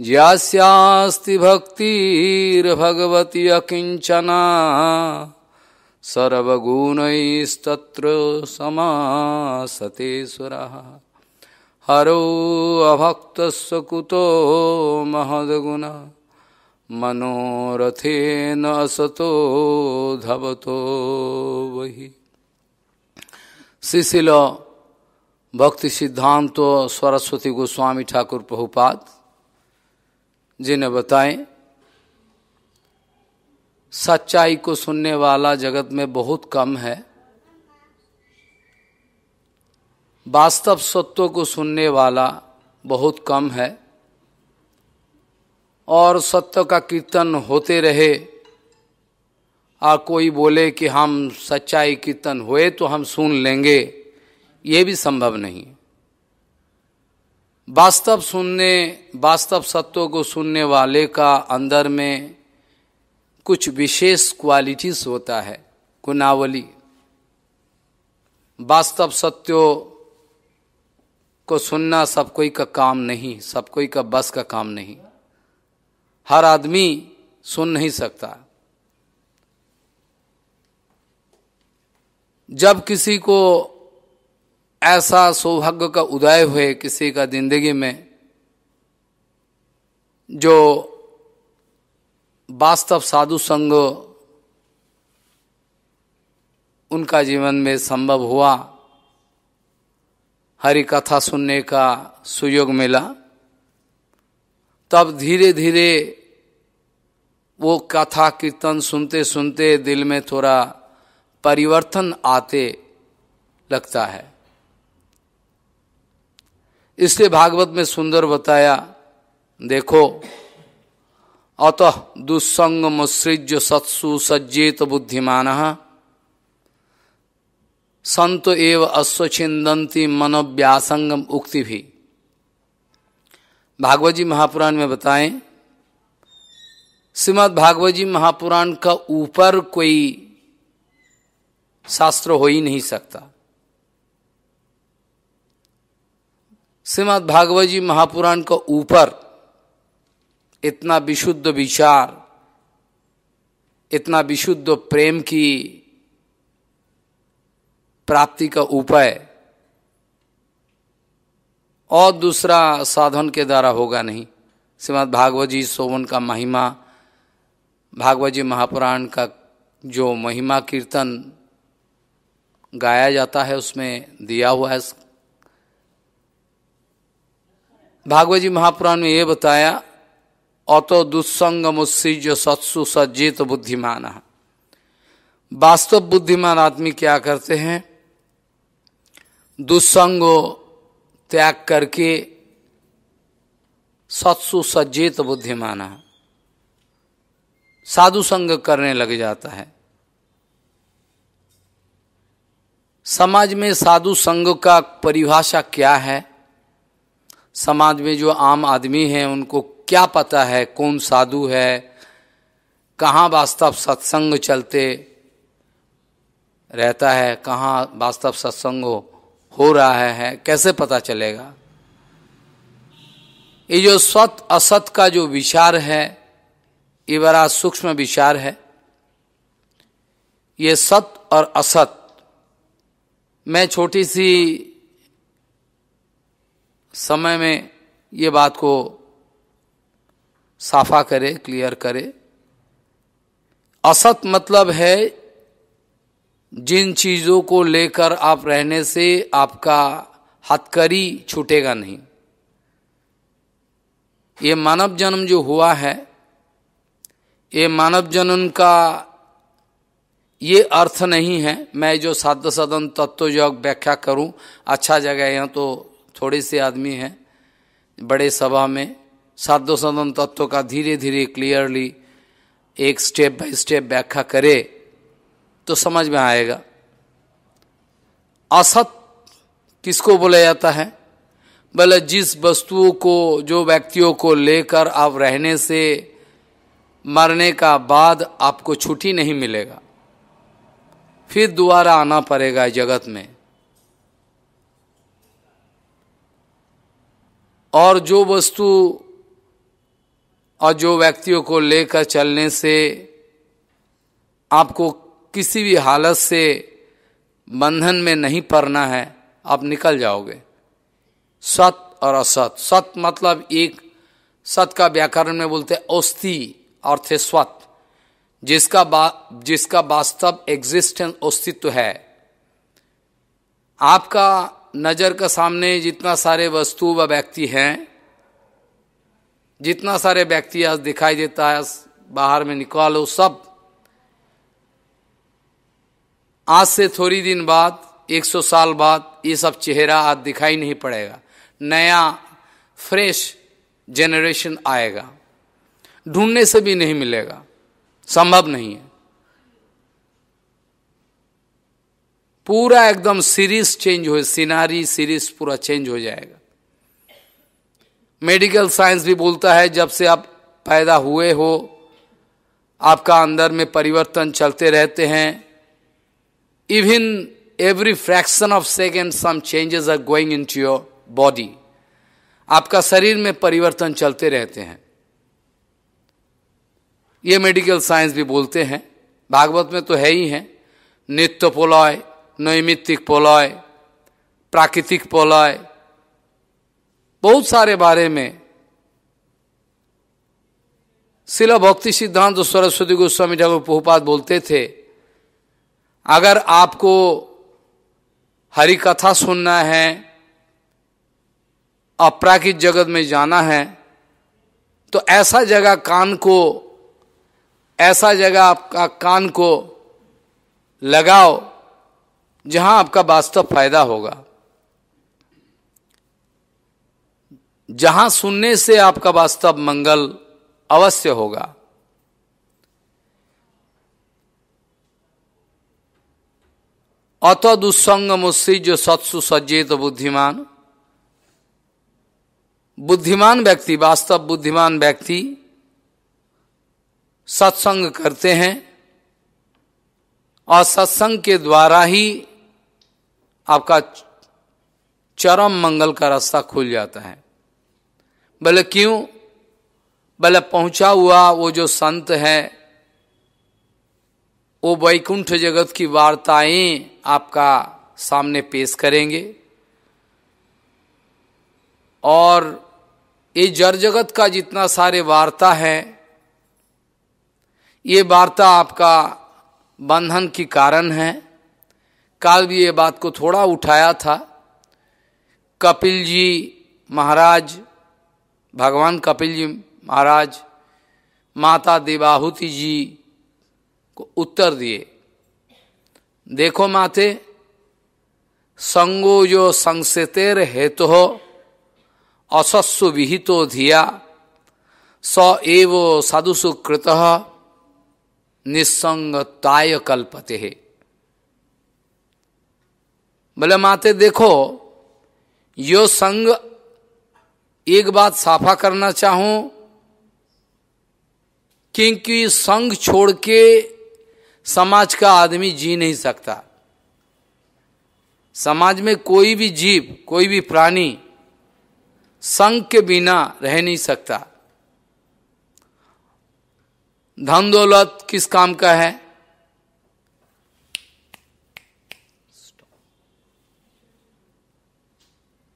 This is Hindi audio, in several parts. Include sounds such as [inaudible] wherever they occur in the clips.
भक्तिर भक्तिर्भगवती अकिंचना सर्वगुणस्तत्र समासतेश्वरः हरो अभक्तस्य कुतो महद्गुण मनोरथेन असतो धवतो वही शिशिल भक्ति सिद्धांत सरस्वती गोस्वामी ठाकुर प्रभुपाद जिन्हें बताए सच्चाई को सुनने वाला जगत में बहुत कम है वास्तव सत्व को सुनने वाला बहुत कम है और सत्य का कीर्तन होते रहे और कोई बोले कि हम सच्चाई कीर्तन हुए तो हम सुन लेंगे ये भी संभव नहीं वास्तव सुनने वास्तव सत्यों को सुनने वाले का अंदर में कुछ विशेष क्वालिटीज होता है गुनावली वास्तव सत्यो को सुनना सब कोई का काम नहीं सब कोई का बस का काम नहीं हर आदमी सुन नहीं सकता जब किसी को ऐसा सौभाग्य का उदय हुए किसी का जिंदगी में जो वास्तव साधु संग उनका जीवन में संभव हुआ हरि कथा सुनने का सुयोग मिला तब धीरे धीरे वो कथा कीर्तन सुनते सुनते दिल में थोड़ा परिवर्तन आते लगता है इसलिए भागवत में सुंदर बताया देखो अतः दुस्संग मुसृज सत्सु सज्जेत बुद्धिमान संत एव अश्वछिंदी मनोव्यासंगम उक्ति भी भागवत जी महापुराण में बताएं श्रीमद भागवत जी महापुराण का ऊपर कोई शास्त्र हो ही नहीं सकता श्रीमद भागवत जी महापुराण का ऊपर इतना विशुद्ध विचार इतना विशुद्ध प्रेम की प्राप्ति का उपाय और दूसरा साधन के द्वारा होगा नहीं श्रीमद भागवत जी सोवन का महिमा भागवत जी महापुराण का जो महिमा कीर्तन गाया जाता है उसमें दिया हुआ है भागवत जी महापुराण में ये बताया अतो दुस्संग मुत्सृज सत्सु सज्जित बुद्धिमान वास्तव बुद्धिमान आदमी क्या करते हैं दुस्संग त्याग करके सत्सु सज्जित बुद्धिमान साधु संग करने लग जाता है समाज में साधु संग का परिभाषा क्या है समाज में जो आम आदमी है उनको क्या पता है कौन साधु है कहाँ वास्तव सत्संग चलते रहता है कहाँ वास्तव सत्संग हो, हो रहा है कैसे पता चलेगा ये जो सत असत का जो विचार है ये बड़ा सूक्ष्म विचार है ये सत और असत मैं छोटी सी समय में ये बात को साफा करे क्लियर करे असत मतलब है जिन चीजों को लेकर आप रहने से आपका हथकरी छूटेगा नहीं ये मानव जन्म जो हुआ है ये मानव जन्म का ये अर्थ नहीं है मैं जो साध सदन तत्व योग व्याख्या करूं अच्छा जगह यहां तो थोड़े से आदमी हैं बड़े सभा में साधो सदन तत्व का धीरे धीरे क्लियरली एक स्टेप बाय स्टेप व्याख्या करे तो समझ में आएगा असत किसको बोला जाता है बोले जिस वस्तुओं को जो व्यक्तियों को लेकर आप रहने से मरने का बाद आपको छुट्टी नहीं मिलेगा फिर दोबारा आना पड़ेगा जगत में और जो वस्तु और जो व्यक्तियों को लेकर चलने से आपको किसी भी हालत से बंधन में नहीं पड़ना है आप निकल जाओगे सत और असत सत मतलब एक सत का व्याकरण में बोलते औस्थि अर्थ स्वत जिसका बा, जिसका वास्तव एग्जिस्टेंस अस्तित्व है आपका नज़र के सामने जितना सारे वस्तु व व्यक्ति हैं जितना सारे व्यक्ति आज दिखाई देता है बाहर में निकालो सब आज से थोड़ी दिन बाद 100 साल बाद ये सब चेहरा आज दिखाई नहीं पड़ेगा नया फ्रेश जनरेशन आएगा ढूंढने से भी नहीं मिलेगा संभव नहीं है पूरा एकदम सीरीज चेंज हो सिनारी सीरीज पूरा चेंज हो जाएगा मेडिकल साइंस भी बोलता है जब से आप पैदा हुए हो आपका अंदर में परिवर्तन चलते रहते हैं even every fraction of second some changes are going into your body आपका शरीर में परिवर्तन चलते रहते हैं ये मेडिकल साइंस भी बोलते हैं भागवत में तो है ही है नित्य पोलॉय नैमित्तिक प्रलय प्राकृतिक प्रलय बहुत सारे बारे में शिला भक्ति सिद्धांत सरस्वती गोस्वामी ठाकुर पहुपात बोलते थे अगर आपको हरि कथा सुनना है अपराकृत जगत में जाना है तो ऐसा जगह कान को ऐसा जगह आपका कान को लगाओ जहां आपका वास्तव फायदा होगा जहां सुनने से आपका वास्तव मंगल अवश्य होगा अत दुस्संग मुस्सी जो सत्सु सज्जित तो बुद्धिमान बुद्धिमान व्यक्ति वास्तव बुद्धिमान व्यक्ति सत्संग करते हैं और सत्संग के द्वारा ही आपका चरम मंगल का रास्ता खुल जाता है बोले क्यों बोले पहुंचा हुआ वो जो संत है वो वैकुंठ जगत की वार्ताएं आपका सामने पेश करेंगे और ये जर जगत का जितना सारे वार्ता है ये वार्ता आपका बंधन की कारण है काल भी ये बात को थोड़ा उठाया था कपिल जी महाराज भगवान कपिल जी महाराज माता देवाहुति जी को उत्तर दिए देखो माते संगो जो संसतेर हेतु हो असस्व विहितो धिया स एव साधुसुकृत निस्संगताय कल्पते है बोले माते देखो यो संग एक बात साफा करना चाहूं क्योंकि संग छोड़ के समाज का आदमी जी नहीं सकता समाज में कोई भी जीव कोई भी प्राणी संग के बिना रह नहीं सकता धन दौलत किस काम का है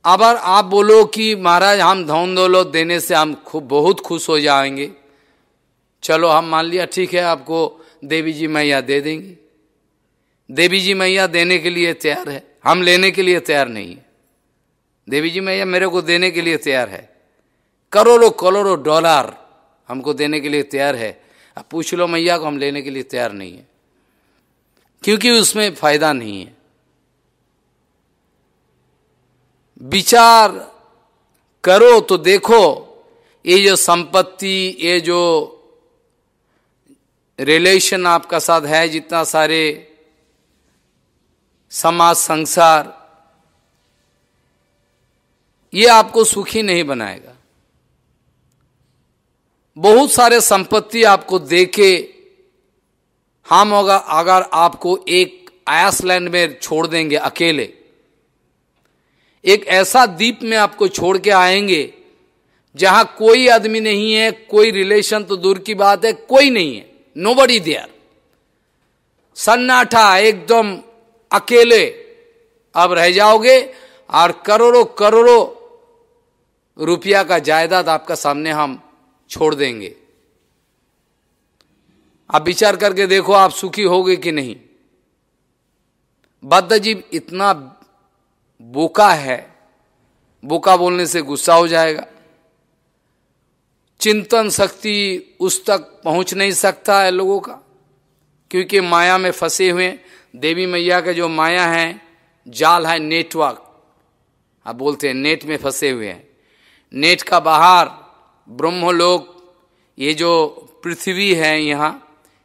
अब आप बोलो कि महाराज हम धन दौलत देने से हम खूब बहुत खुश हो जाएंगे चलो हम मान लिया ठीक है आपको देवी जी मैया दे देंगे देवी जी मैया देने के लिए तैयार है हम लेने के लिए तैयार नहीं है देवी जी मैया मेरे को देने के लिए तैयार है करोड़ों करोड़ों डॉलर हमको देने के लिए तैयार है अब पूछ लो मैया को हम लेने के लिए तैयार नहीं है क्योंकि उसमें फायदा नहीं है विचार करो तो देखो ये जो संपत्ति ये जो रिलेशन आपका साथ है जितना सारे समाज संसार ये आपको सुखी नहीं बनाएगा बहुत सारे संपत्ति आपको देके हम होगा अगर आपको एक आयास लैंड में छोड़ देंगे अकेले एक ऐसा द्वीप में आपको छोड़ के आएंगे जहां कोई आदमी नहीं है कोई रिलेशन तो दूर की बात है कोई नहीं है नो बडी देयर सन्नाटा एकदम अकेले अब रह जाओगे और करोड़ों करोड़ों रुपया का जायदाद आपका सामने हम छोड़ देंगे आप विचार करके देखो आप सुखी होगे कि नहीं बद्ध जीव इतना बोका है बोका बोलने से गुस्सा हो जाएगा चिंतन शक्ति उस तक पहुंच नहीं सकता है लोगों का क्योंकि माया में फंसे हुए देवी मैया का जो माया है जाल है नेटवर्क आप बोलते हैं नेट में फंसे हुए हैं नेट का बाहर ब्रह्मलोक ये जो पृथ्वी है यहाँ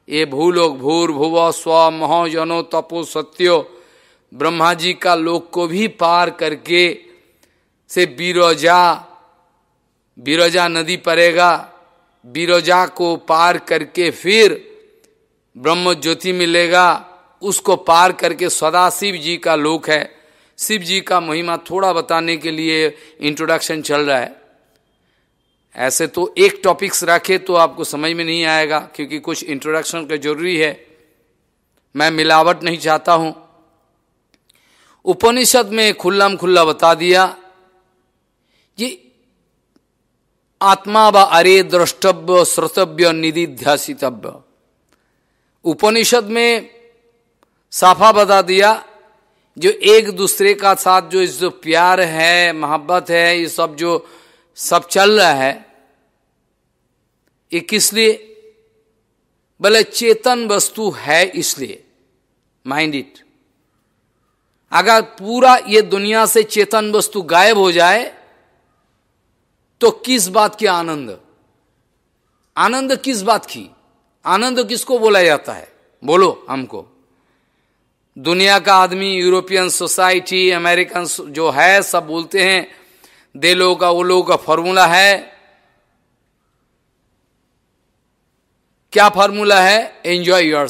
ये भूलोक भूर भुव स्व महो जनो तपो सत्यो ब्रह्मा जी का लोक को भी पार करके से बीरोजा बीरोजा नदी पड़ेगा बीरोजा को पार करके फिर ब्रह्म ज्योति मिलेगा उसको पार करके सदा शिव जी का लोक है शिव जी का महिमा थोड़ा बताने के लिए इंट्रोडक्शन चल रहा है ऐसे तो एक टॉपिक्स रखे तो आपको समझ में नहीं आएगा क्योंकि कुछ इंट्रोडक्शन का जरूरी है मैं मिलावट नहीं चाहता हूं उपनिषद में में खुल्ला बता दिया ये आत्मा व अरे द्रष्टव्य श्रोतव्य निधि ध्यासितव्य उपनिषद में साफा बता दिया जो एक दूसरे का साथ जो इस जो प्यार है मोहब्बत है ये सब जो सब चल रहा है ये किस लिए बोले चेतन वस्तु है इसलिए माइंड इट अगर पूरा ये दुनिया से चेतन वस्तु गायब हो जाए तो किस बात की आनंद आनंद किस बात की आनंद किसको बोला जाता है बोलो हमको दुनिया का आदमी यूरोपियन सोसाइटी अमेरिकन जो है सब बोलते हैं दे लोगों का वो लोगों का फॉर्मूला है क्या फॉर्मूला है एंजॉय योर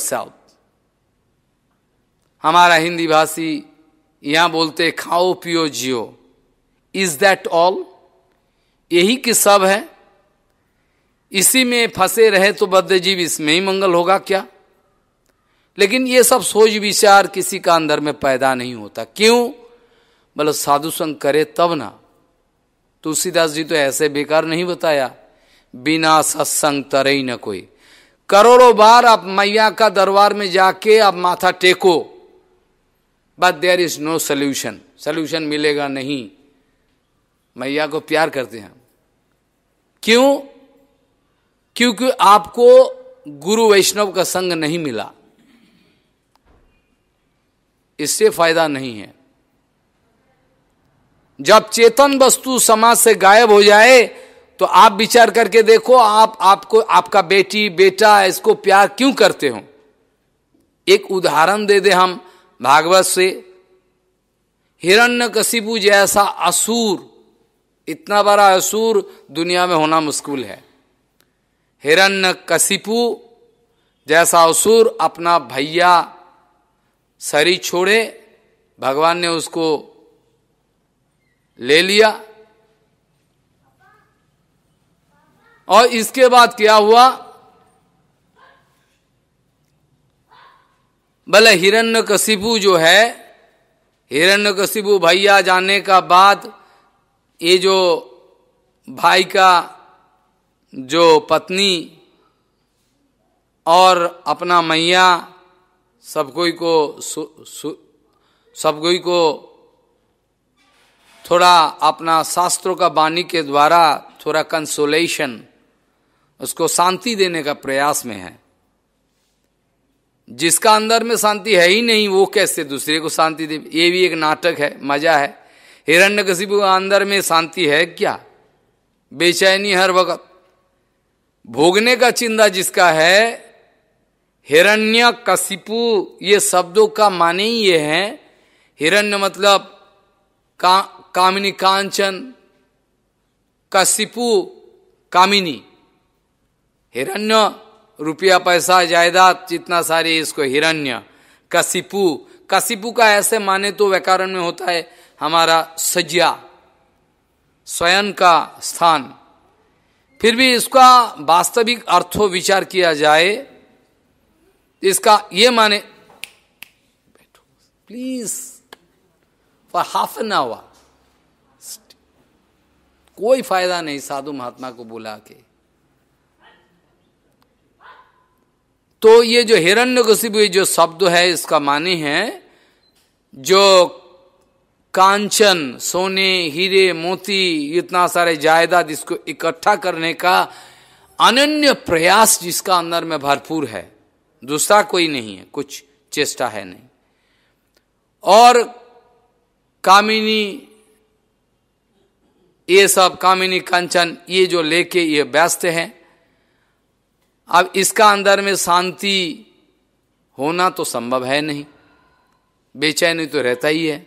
हमारा हिंदी भाषी यहाँ बोलते खाओ पियो जियो इज दैट ऑल यही कि सब है इसी में फंसे रहे तो बद्ध जीव इसमें ही मंगल होगा क्या लेकिन ये सब सोच विचार किसी का अंदर में पैदा नहीं होता क्यों बोलो मतलब साधु संग करे तब ना तुलसीदास जी तो ऐसे बेकार नहीं बताया बिना सत्संग तरे ही न कोई करोड़ों बार आप मैया का दरबार में जाके आप माथा टेको but there is no solution solution मिलेगा नहीं मैया को प्यार करते हैं क्यों क्योंकि आपको गुरु वैष्णव का संग नहीं मिला इससे फायदा नहीं है जब चेतन वस्तु समाज से गायब हो जाए तो आप विचार करके देखो आप आपको आपका बेटी बेटा इसको प्यार क्यों करते हो एक उदाहरण दे दे हम भागवत से हिरण्य कशिपु जैसा असुर इतना बड़ा असुर दुनिया में होना मुश्किल है हिरण्य कशिपु जैसा असुर अपना भैया शरीर छोड़े भगवान ने उसको ले लिया और इसके बाद क्या हुआ भले हिरण्य कशिपु जो है कशिपु भैया जाने का बाद ये जो भाई का जो पत्नी और अपना मैया सब कोई को सब कोई को थोड़ा अपना शास्त्रों का वाणी के द्वारा थोड़ा कंसोलेशन उसको शांति देने का प्रयास में है जिसका अंदर में शांति है ही नहीं वो कैसे दूसरे को शांति दे ये भी एक नाटक है मजा है हिरण्य हिरण्यकशिपु अंदर में शांति है क्या बेचैनी हर वक्त भोगने का चिंता जिसका है हिरण्य कशिपु ये शब्दों का माने ही ये है हिरण्य मतलब का कामिनी कांचन कशिपु कामिनी हिरण्य रुपया पैसा जायदाद जितना सारी इसको हिरण्य कसिपू कसिपू का ऐसे माने तो व्याकरण में होता है हमारा सज्जा स्वयं का स्थान फिर भी इसका वास्तविक अर्थो विचार किया जाए इसका ये माने please for half an hour कोई फायदा नहीं साधु महात्मा को बुला के तो ये जो हिरण्य जो शब्द है इसका माने है जो कांचन सोने हीरे मोती इतना सारे जायदाद इसको इकट्ठा करने का अनन्य प्रयास जिसका अंदर में भरपूर है दूसरा कोई नहीं है कुछ चेष्टा है नहीं और कामिनी ये सब कामिनी कंचन ये जो लेके ये व्यस्त हैं अब इसका अंदर में शांति होना तो संभव है नहीं बेचैनी तो रहता ही है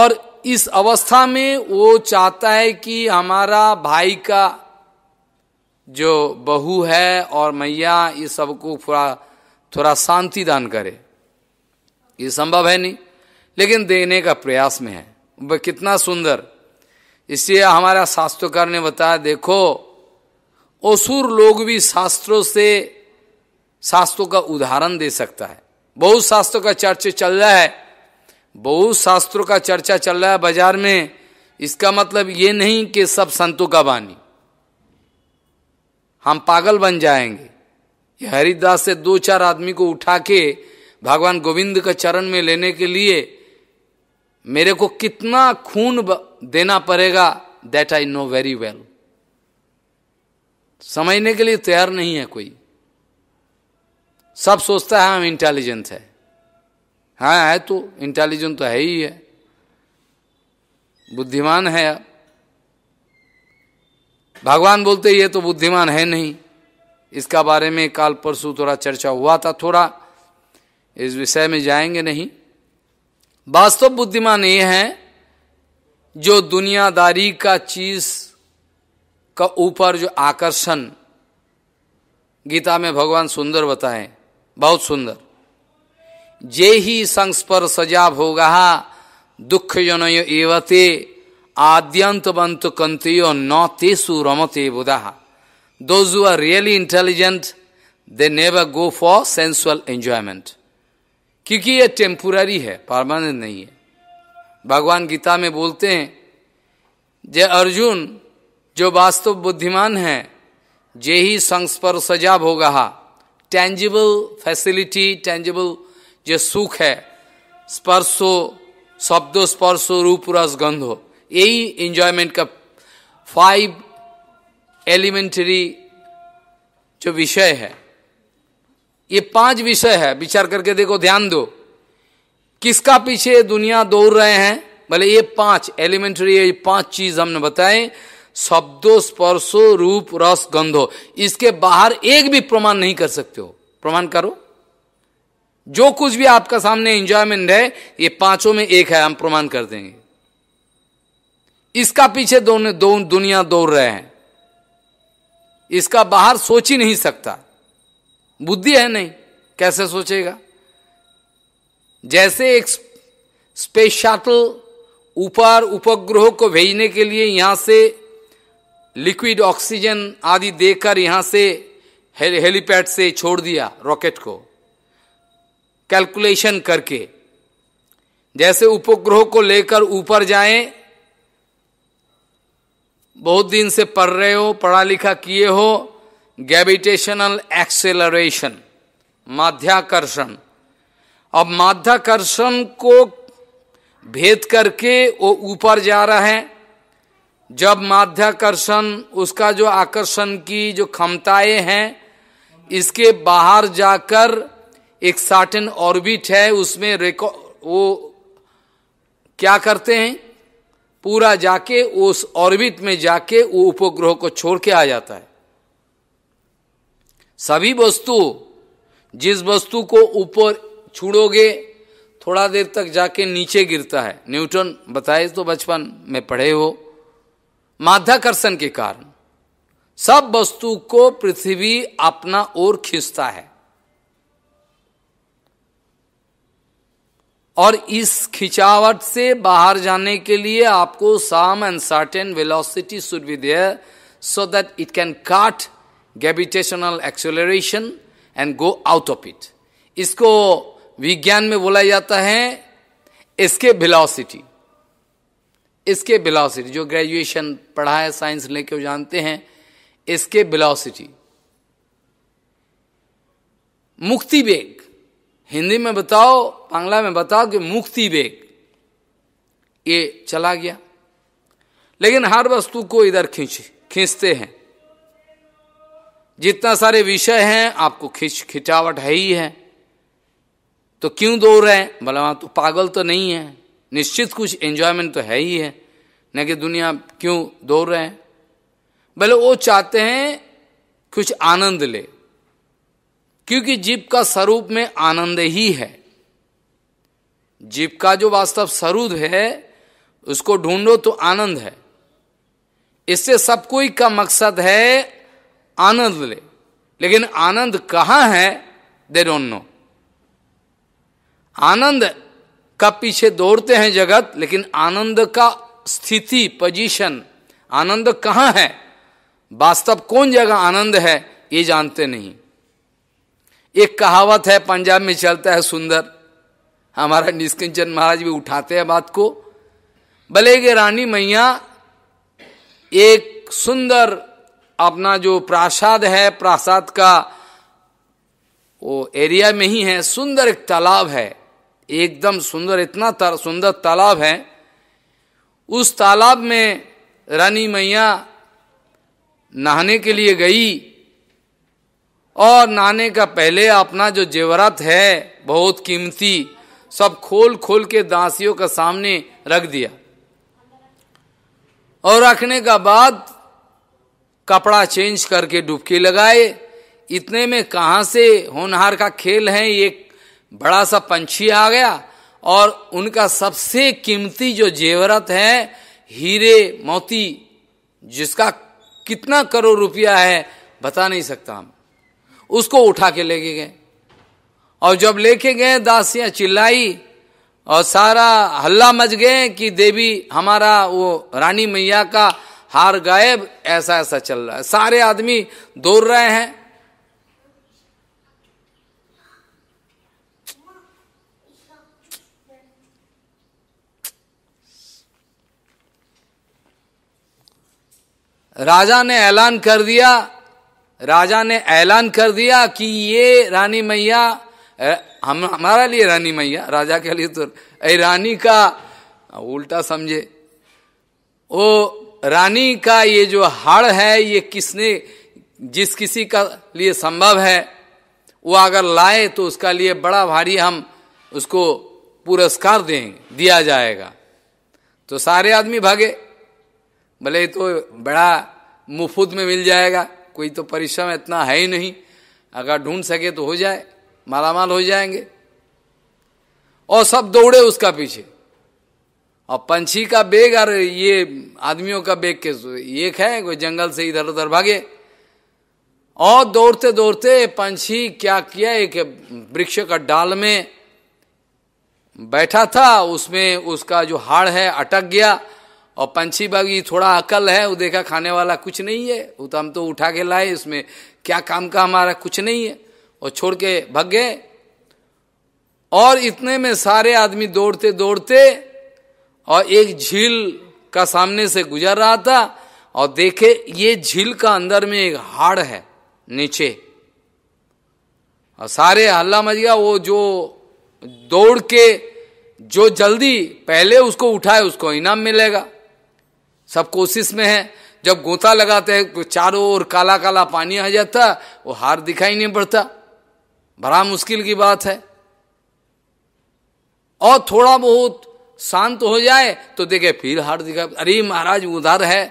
और इस अवस्था में वो चाहता है कि हमारा भाई का जो बहू है और मैया ये सबको थोड़ा थोड़ा शांति दान करे ये संभव है नहीं लेकिन देने का प्रयास में है वह कितना सुंदर इसलिए हमारा शास्त्रकार ने बताया देखो असुर लोग भी शास्त्रों से शास्त्रों का उदाहरण दे सकता है बहुत शास्त्रों का चर्चा चल रहा है बहुत शास्त्रों का चर्चा चल रहा है बाजार में इसका मतलब ये नहीं कि सब संतों का वाणी हम पागल बन जाएंगे हरिदास से दो चार आदमी को उठा के भगवान गोविंद का चरण में लेने के लिए मेरे को कितना खून देना पड़ेगा that I know very well समझने के लिए तैयार नहीं है कोई सब सोचता है हम इंटेलिजेंट है हाँ है तो इंटेलिजेंट तो है ही है बुद्धिमान है भगवान बोलते ये तो बुद्धिमान है नहीं इसका बारे में काल परसों थोड़ा चर्चा हुआ था थोड़ा इस विषय में जाएंगे नहीं वास्तव बुद्धिमान ये हैं जो दुनियादारी का चीज़ का ऊपर जो आकर्षण गीता में भगवान सुंदर बताएं बहुत सुंदर जे ही संस्पर सजा भोगा दुख जनय एवते आद्यंत बंत कंतियो न तेसु रमते बुधाहा those are really intelligent they never go for sensual enjoyment क्योंकि ये टेम्पोररी है परमानेंट नहीं है भगवान गीता में बोलते हैं जय अर्जुन जो वास्तव बुद्धिमान है जे ही संस्पर्श सजा भोगा टेंजिबल फैसिलिटी टेंजिबल जो सुख है स्पर्शो शब्दो स्पर्शो रूप रस गंधो यही एंजॉयमेंट का फाइव एलिमेंटरी जो विषय है ये पांच विषय है विचार करके देखो ध्यान दो किसका पीछे दुनिया दौड़ रहे हैं भले ये पांच एलिमेंटरी ये पांच चीज हमने बताए शब्दो स्पर्शो रूप रस गंधो इसके बाहर एक भी प्रमाण नहीं कर सकते हो प्रमाण करो जो कुछ भी आपका सामने एंजॉयमेंट है ये पांचों में एक है हम प्रमाण कर देंगे इसका पीछे दोनों दो दुनिया दौड़ रहे हैं इसका बाहर सोच ही नहीं सकता बुद्धि है नहीं कैसे सोचेगा जैसे एक स्पेस शाटल ऊपर उपग्रह को भेजने के लिए यहां से लिक्विड ऑक्सीजन आदि देकर यहां से हेलीपैड से छोड़ दिया रॉकेट को कैलकुलेशन करके जैसे उपग्रह को लेकर ऊपर जाएं बहुत दिन से पढ़ रहे हो पढ़ा लिखा किए हो ग्रेविटेशनल एक्सेलरेशन माध्याकर्षण अब माध्याकर्षण को भेद करके वो ऊपर जा रहा है जब माध्याकर्षण उसका जो आकर्षण की जो क्षमताएं हैं इसके बाहर जाकर एक सार्टन ऑर्बिट है उसमें रिकॉर्ड वो क्या करते हैं पूरा जाके उस ऑर्बिट में जाके वो उपग्रह को छोड़ के आ जाता है सभी वस्तु जिस वस्तु को ऊपर छुड़ोगे थोड़ा देर तक जाके नीचे गिरता है न्यूटन बताए तो बचपन में पढ़े हो माध्याकर्षण के कारण सब वस्तु को पृथ्वी अपना ओर खींचता है और इस खिंचावट से बाहर जाने के लिए आपको some and certain velocity should be there so that it can cut gravitational acceleration and go out of it इसको विज्ञान में बोला जाता है इसके वेलोसिटी इसके बिलासिटी जो ग्रेजुएशन पढ़ा है साइंस लेके जानते हैं इसके बिलासिटी मुक्ति वेग हिंदी में बताओ बांग्ला में बताओ कि मुक्ति वेग ये चला गया लेकिन हर वस्तु को इधर खींच खींचते हैं जितना सारे विषय हैं आपको खिंच खिंचावट है ही है तो क्यों दौड़ रहे हैं बोला तो पागल तो नहीं है निश्चित कुछ एंजॉयमेंट तो है ही है न कि दुनिया क्यों दौड़ रहे हैं भले वो चाहते हैं कुछ आनंद ले क्योंकि जीव का स्वरूप में आनंद ही है जीव का जो वास्तव स्वरूप है उसको ढूंढो तो आनंद है इससे सब कोई का मकसद है आनंद ले लेकिन आनंद कहां है दे डोंट नो आनंद का पीछे दौड़ते हैं जगत लेकिन आनंद का स्थिति पोजीशन आनंद कहाँ है वास्तव कौन जगह आनंद है ये जानते नहीं एक कहावत है पंजाब में चलता है सुंदर हमारा निष्किंचन महाराज भी उठाते हैं बात को भले के रानी मैया एक सुंदर अपना जो प्रासाद है प्रासाद का वो एरिया में ही है सुंदर एक तालाब है एकदम सुंदर इतना तर, सुंदर तालाब है उस तालाब में रानी मैया नहाने के लिए गई और नहाने का पहले अपना जो जेवरत है बहुत कीमती सब खोल खोल के दासियों के सामने रख दिया और रखने का बाद कपड़ा चेंज करके डुबकी लगाए इतने में कहा से होनहार का खेल है एक बड़ा सा पंछी आ गया और उनका सबसे कीमती जो जेवरत है हीरे मोती जिसका कितना करोड़ रुपया है बता नहीं सकता हम उसको उठा के लेके गए और जब लेके गए दासियां चिल्लाई और सारा हल्ला मच गए कि देवी हमारा वो रानी मैया का हार गायब ऐसा ऐसा चल रहा है सारे आदमी दौड़ रहे हैं राजा ने ऐलान कर दिया राजा ने ऐलान कर दिया कि ये रानी मैया हम हमारा लिए रानी मैया राजा के लिए तो ऐ रानी का उल्टा समझे ओ रानी का ये जो हाड़ है ये किसने जिस किसी का लिए संभव है वो अगर लाए तो उसका लिए बड़ा भारी हम उसको पुरस्कार देंगे दिया जाएगा तो सारे आदमी भागे भले तो बड़ा मुफुत में मिल जाएगा कोई तो परिश्रम इतना है ही नहीं अगर ढूंढ सके तो हो जाए मालामाल हो जाएंगे और सब दौड़े उसका पीछे और पंछी का बेग और ये आदमियों का बेग के एक है कोई जंगल से इधर उधर भागे और दौड़ते दौड़ते पंछी क्या किया एक वृक्ष का डाल में बैठा था उसमें उसका जो हाड़ है अटक गया और पंछी बागी थोड़ा अकल है वो देखा खाने वाला कुछ नहीं है वो तो हम तो उठा के लाए इसमें क्या काम का हमारा कुछ नहीं है और छोड़ के भग गए और इतने में सारे आदमी दौड़ते दौड़ते और एक झील का सामने से गुजर रहा था और देखे ये झील का अंदर में एक हाड़ है नीचे और सारे हल्ला मच गया वो जो दौड़ के जो जल्दी पहले उसको उठाए उसको इनाम मिलेगा सब कोशिश में है जब गोता लगाते हैं तो चारों ओर काला काला पानी आ जाता वो हार दिखाई नहीं पड़ता बड़ा मुश्किल की बात है और थोड़ा बहुत शांत हो जाए तो देखे फिर हार दिखा अरे महाराज उधर है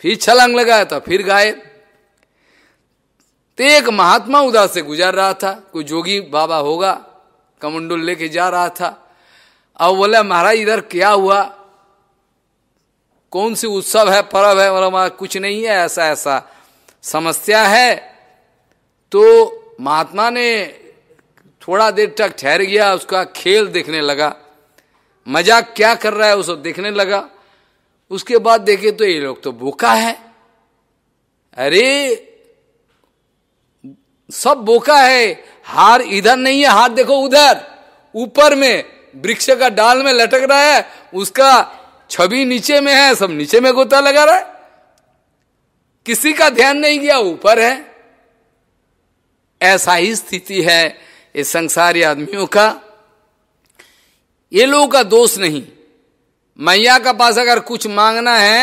फिर छलांग लगाया था तो फिर गाय तो एक महात्मा उधर से गुजर रहा था कोई जोगी बाबा होगा कमंडुल लेके जा रहा था अब बोला महाराज इधर क्या हुआ कौन से उत्सव है पर्व है और हमारा कुछ नहीं है ऐसा ऐसा समस्या है तो महात्मा ने थोड़ा देर तक ठहर गया उसका खेल देखने लगा मजाक क्या कर रहा है उसको देखने लगा उसके बाद देखे तो ये लोग तो बोका है अरे सब बोका है हार इधर नहीं है हाथ देखो उधर ऊपर में वृक्ष का डाल में लटक रहा है उसका छवि नीचे में है सब नीचे में गोता लगा रहा है किसी का ध्यान नहीं गया ऊपर है ऐसा ही स्थिति है ये संसारी आदमियों का ये लोगों का दोष नहीं मैया का पास अगर कुछ मांगना है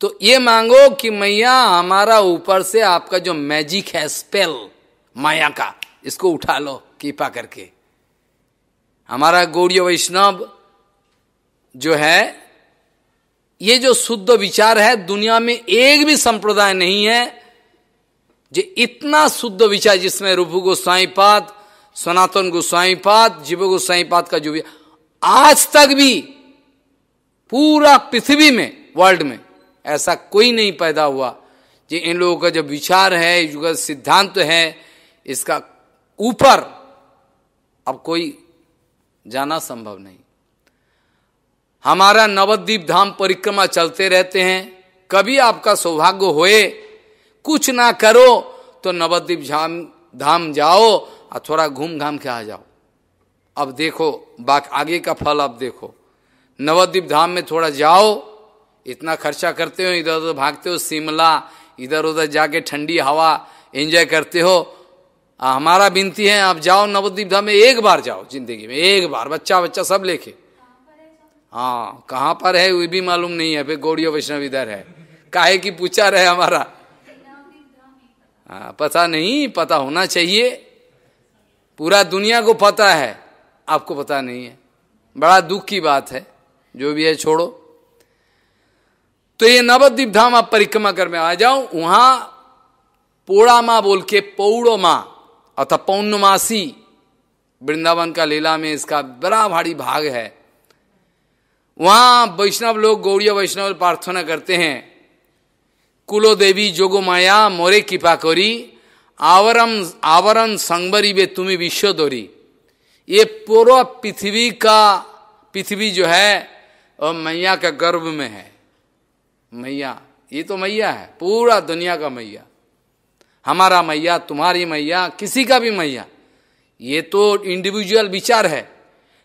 तो ये मांगो कि मैया हमारा ऊपर से आपका जो मैजिक है स्पेल माया का इसको उठा लो कृपा करके हमारा गौरी वैष्णव जो है ये जो शुद्ध विचार है दुनिया में एक भी संप्रदाय नहीं है जो इतना शुद्ध विचार जिसमें रूपू गोस्वाई पात सनातन गोस्वाई पात जीव गोस्वाई पात का जो भी आज तक भी पूरा पृथ्वी में वर्ल्ड में ऐसा कोई नहीं पैदा हुआ जो इन लोगों का जो विचार है जो सिद्धांत तो है इसका ऊपर अब कोई जाना संभव नहीं हमारा नवद्वीप धाम परिक्रमा चलते रहते हैं कभी आपका सौभाग्य होए कुछ ना करो तो नवद्वीप धाम धाम जाओ और थोड़ा घूम घाम के आ जाओ अब देखो बाक आगे का फल अब देखो नवद्वीप धाम में थोड़ा जाओ इतना खर्चा करते हो इधर उधर भागते हो शिमला इधर उधर जाके ठंडी हवा एंजॉय करते हो हमारा विनती है आप जाओ नवद्वीप धाम में एक बार जाओ जिंदगी में एक बार बच्चा बच्चा सब लेके हाँ कहाँ पर है वो भी मालूम नहीं है फिर गौड़ी वैष्णव इधर है काहे की पूछा रहे हमारा हाँ पता नहीं पता होना चाहिए पूरा दुनिया को पता है आपको पता नहीं है बड़ा दुख की बात है जो भी है छोड़ो तो ये नवद्वीप धाम आप परिक्रमा कर में आ जाओ वहां पोड़ा माँ बोल के पौड़ो माँ अर्थात पौर्णमासी वृंदावन का लीला में इसका बड़ा भारी भाग है वहां वैष्णव लोग गौड़िया वैष्णव प्रार्थना करते हैं कुलो देवी जोगो माया मोरे कृपा करी आवरम आवरण संगबरी वे तुम्हें विश्व दौरी ये पूरा पृथ्वी का पृथ्वी जो है और मैया का गर्भ में है मैया ये तो मैया है पूरा दुनिया का मैया हमारा मैया तुम्हारी मैया किसी का भी मैया ये तो इंडिविजुअल विचार है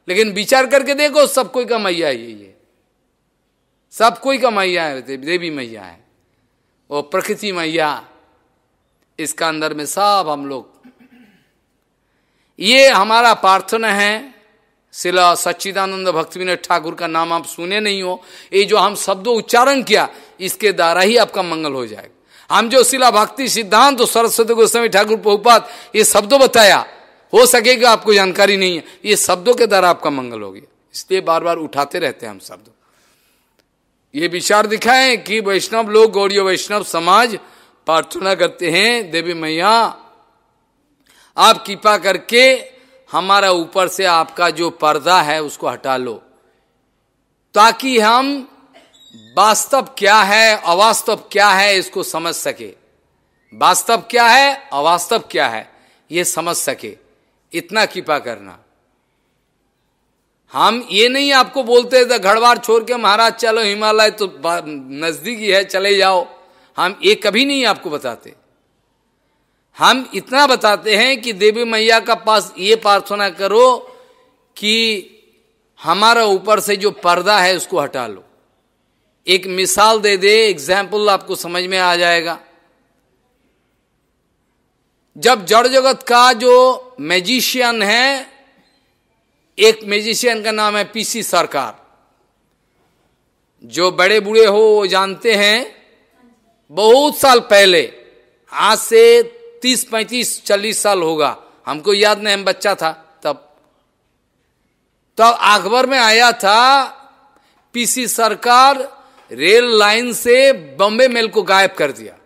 लेकिन विचार करके देखो सब कोई का मैया यही है सब कोई का मैया है देवी मैया है वो प्रकृति मैया इसका अंदर में सब हम लोग ये हमारा प्रार्थना है शिला सच्चिदानंद भक्ति ठाकुर का नाम आप सुने नहीं हो ये जो हम शब्दों उच्चारण किया इसके द्वारा ही आपका मंगल हो जाएगा हम जो शिला भक्ति सिद्धांत तो सरस्वती गोस्वामी ठाकुर प्रभुपात ये शब्दों बताया हो सकेगा आपको जानकारी नहीं है ये शब्दों के द्वारा आपका मंगल हो गया इसलिए बार बार उठाते रहते हैं हम शब्द ये विचार दिखाए कि वैष्णव लोग गौरी वैष्णव समाज प्रार्थना करते हैं देवी मैया आप कृपा करके हमारा ऊपर से आपका जो पर्दा है उसको हटा लो ताकि हम वास्तव क्या है अवास्तव क्या है इसको समझ सके वास्तव क्या है अवास्तव क्या है ये समझ सके इतना कृपा करना हम ये नहीं आपको बोलते थे घड़वार छोड़ के महाराज चलो हिमालय तो नजदीक ही है चले जाओ हम ये कभी नहीं आपको बताते हम इतना बताते हैं कि देवी मैया का पास ये प्रार्थना करो कि हमारा ऊपर से जो पर्दा है उसको हटा लो एक मिसाल दे दे एग्जाम्पल आपको समझ में आ जाएगा जब जड़ जगत का जो मैजिशियन है एक मैजिशियन का नाम है पीसी सरकार जो बड़े बूढ़े हो वो जानते हैं बहुत साल पहले आज से तीस पैंतीस चालीस साल होगा हमको याद नहीं हम बच्चा था तब तब तो अखबार में आया था पीसी सरकार रेल लाइन से बॉम्बे मेल को गायब कर दिया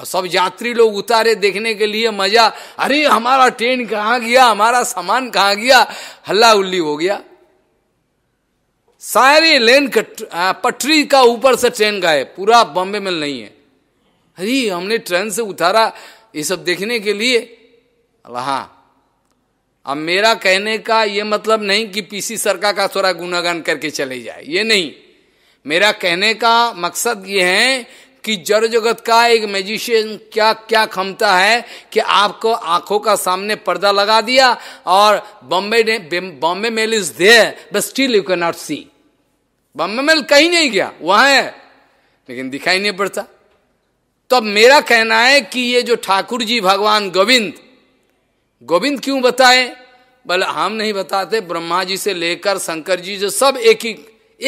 और सब यात्री लोग उतारे देखने के लिए मजा अरे हमारा ट्रेन कहाँ गया हमारा सामान कहाँ गया हल्ला उल्ली हो गया सारे लेन पटरी का ऊपर से ट्रेन का है पूरा बॉम्बे में नहीं है अरे हमने ट्रेन से उतारा ये सब देखने के लिए हाँ अब मेरा कहने का ये मतलब नहीं कि पीसी सरकार का थोड़ा गुनागान करके चले जाए ये नहीं मेरा कहने का मकसद ये है कि जड़ जगत का एक मैजिशियन क्या क्या क्षमता है कि आपको आंखों का सामने पर्दा लगा दिया और बॉम्बे ने Bombay mail is there but still you can not see Bombay mail कहीं नहीं गया वहां है लेकिन दिखाई नहीं पड़ता तो अब मेरा कहना है कि ये जो ठाकुर जी भगवान गोविंद गोविंद क्यों बताए बोले हम नहीं बताते ब्रह्मा जी से लेकर शंकर जी जो सब एक ही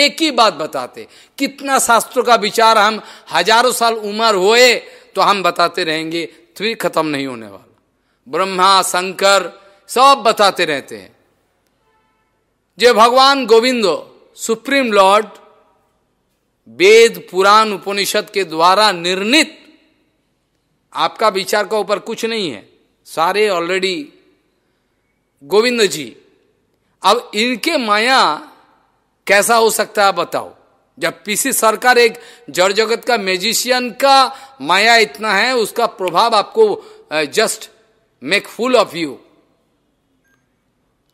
एक ही बात बताते कितना शास्त्रों का विचार हम हजारों साल उम्र होए तो हम बताते रहेंगे फिर तो खत्म नहीं होने वाला ब्रह्मा शंकर सब बताते रहते हैं जे भगवान गोविंद सुप्रीम लॉर्ड वेद पुराण उपनिषद के द्वारा निर्णित आपका विचार का ऊपर कुछ नहीं है सारे ऑलरेडी गोविंद जी अब इनके माया कैसा हो सकता है बताओ जब पीसी सरकार एक जड़ जगत का मैजिशियन का माया इतना है उसका प्रभाव आपको just make fool of you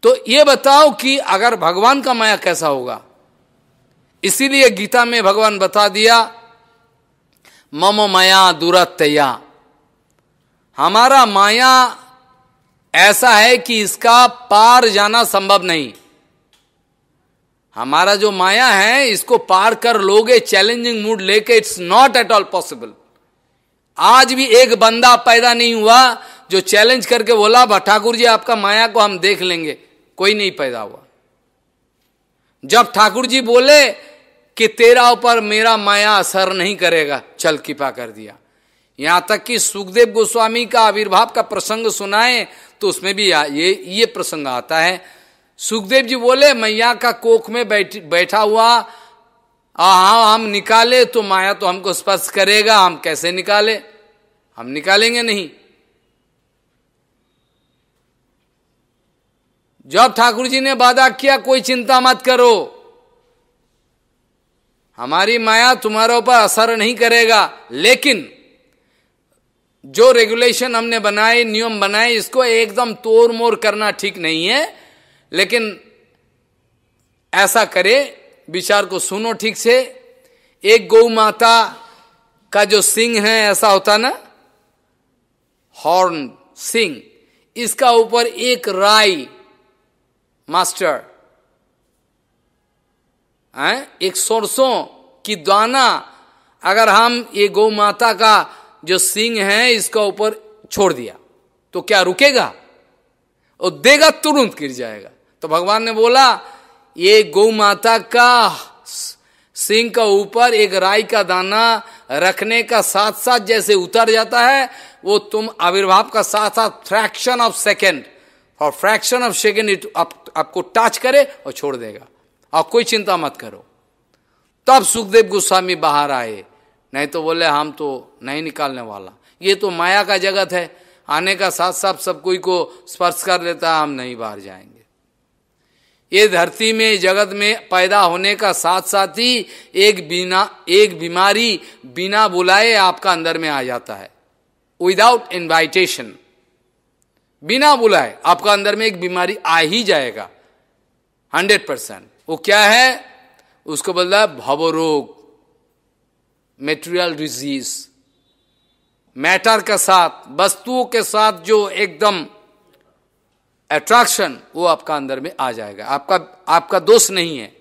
तो ये बताओ कि अगर भगवान का माया कैसा होगा इसीलिए गीता में भगवान बता दिया मम माया दुरातया हमारा माया ऐसा है कि इसका पार जाना संभव नहीं हमारा जो माया है इसको पार कर लोगे चैलेंजिंग मूड लेके it's not at all possible आज भी एक बंदा पैदा नहीं हुआ जो चैलेंज करके बोला ठाकुर जी आपका माया को हम देख लेंगे कोई नहीं पैदा हुआ जब ठाकुर जी बोले कि तेरा ऊपर मेरा माया असर नहीं करेगा चल कृपा कर दिया यहां तक कि सुखदेव गोस्वामी का आविर्भाव का प्रसंग सुनाए तो उसमें भी ये ये प्रसंग आता है सुखदेव जी बोले मैया का कोख में बैठ बैठा हुआ हाँ हम निकाले तो माया तो हमको स्पर्श करेगा हम कैसे निकाले हम निकालेंगे नहीं जब ठाकुर जी ने वादा किया कोई चिंता मत करो हमारी माया तुम्हारे ऊपर असर नहीं करेगा लेकिन जो रेगुलेशन हमने बनाए नियम बनाए इसको एकदम तोड़ मोड़ करना ठीक नहीं है लेकिन ऐसा करे विचार को सुनो ठीक से एक गौ माता का जो सिंह है ऐसा होता ना हॉर्न सिंह इसका ऊपर एक राय मास्टर है एक सरसों की दाना अगर हम ये गौ माता का जो सिंह है इसका ऊपर छोड़ दिया तो क्या रुकेगा और देगा तुरंत गिर जाएगा तो भगवान ने बोला ये गौ माता का सिंह का ऊपर एक राय का दाना रखने का साथ साथ जैसे उतर जाता है वो तुम आविर्भाव का साथ साथ फ्रैक्शन ऑफ सेकेंड और फ्रैक्शन ऑफ सेकेंड इट आप, आपको टच करे और छोड़ देगा और कोई चिंता मत करो तब सुखदेव गोस्वामी बाहर आए नहीं तो बोले हम तो नहीं निकालने वाला ये तो माया का जगत है आने का साथ साथ सब कोई को स्पर्श कर लेता हम नहीं बाहर जाएंगे ये धरती में जगत में पैदा होने का साथ साथ ही एक बिना एक बीमारी बिना बुलाए आपका अंदर में आ जाता है विदाउट इन्वाइटेशन बिना बुलाए आपका अंदर में एक बीमारी आ ही जाएगा हंड्रेड परसेंट वो क्या है उसको बोलता है रोग मेटेरियल डिजीज मैटर के साथ वस्तुओं के साथ जो एकदम अट्रैक्शन वो आपका अंदर में आ जाएगा आपका आपका दोष नहीं है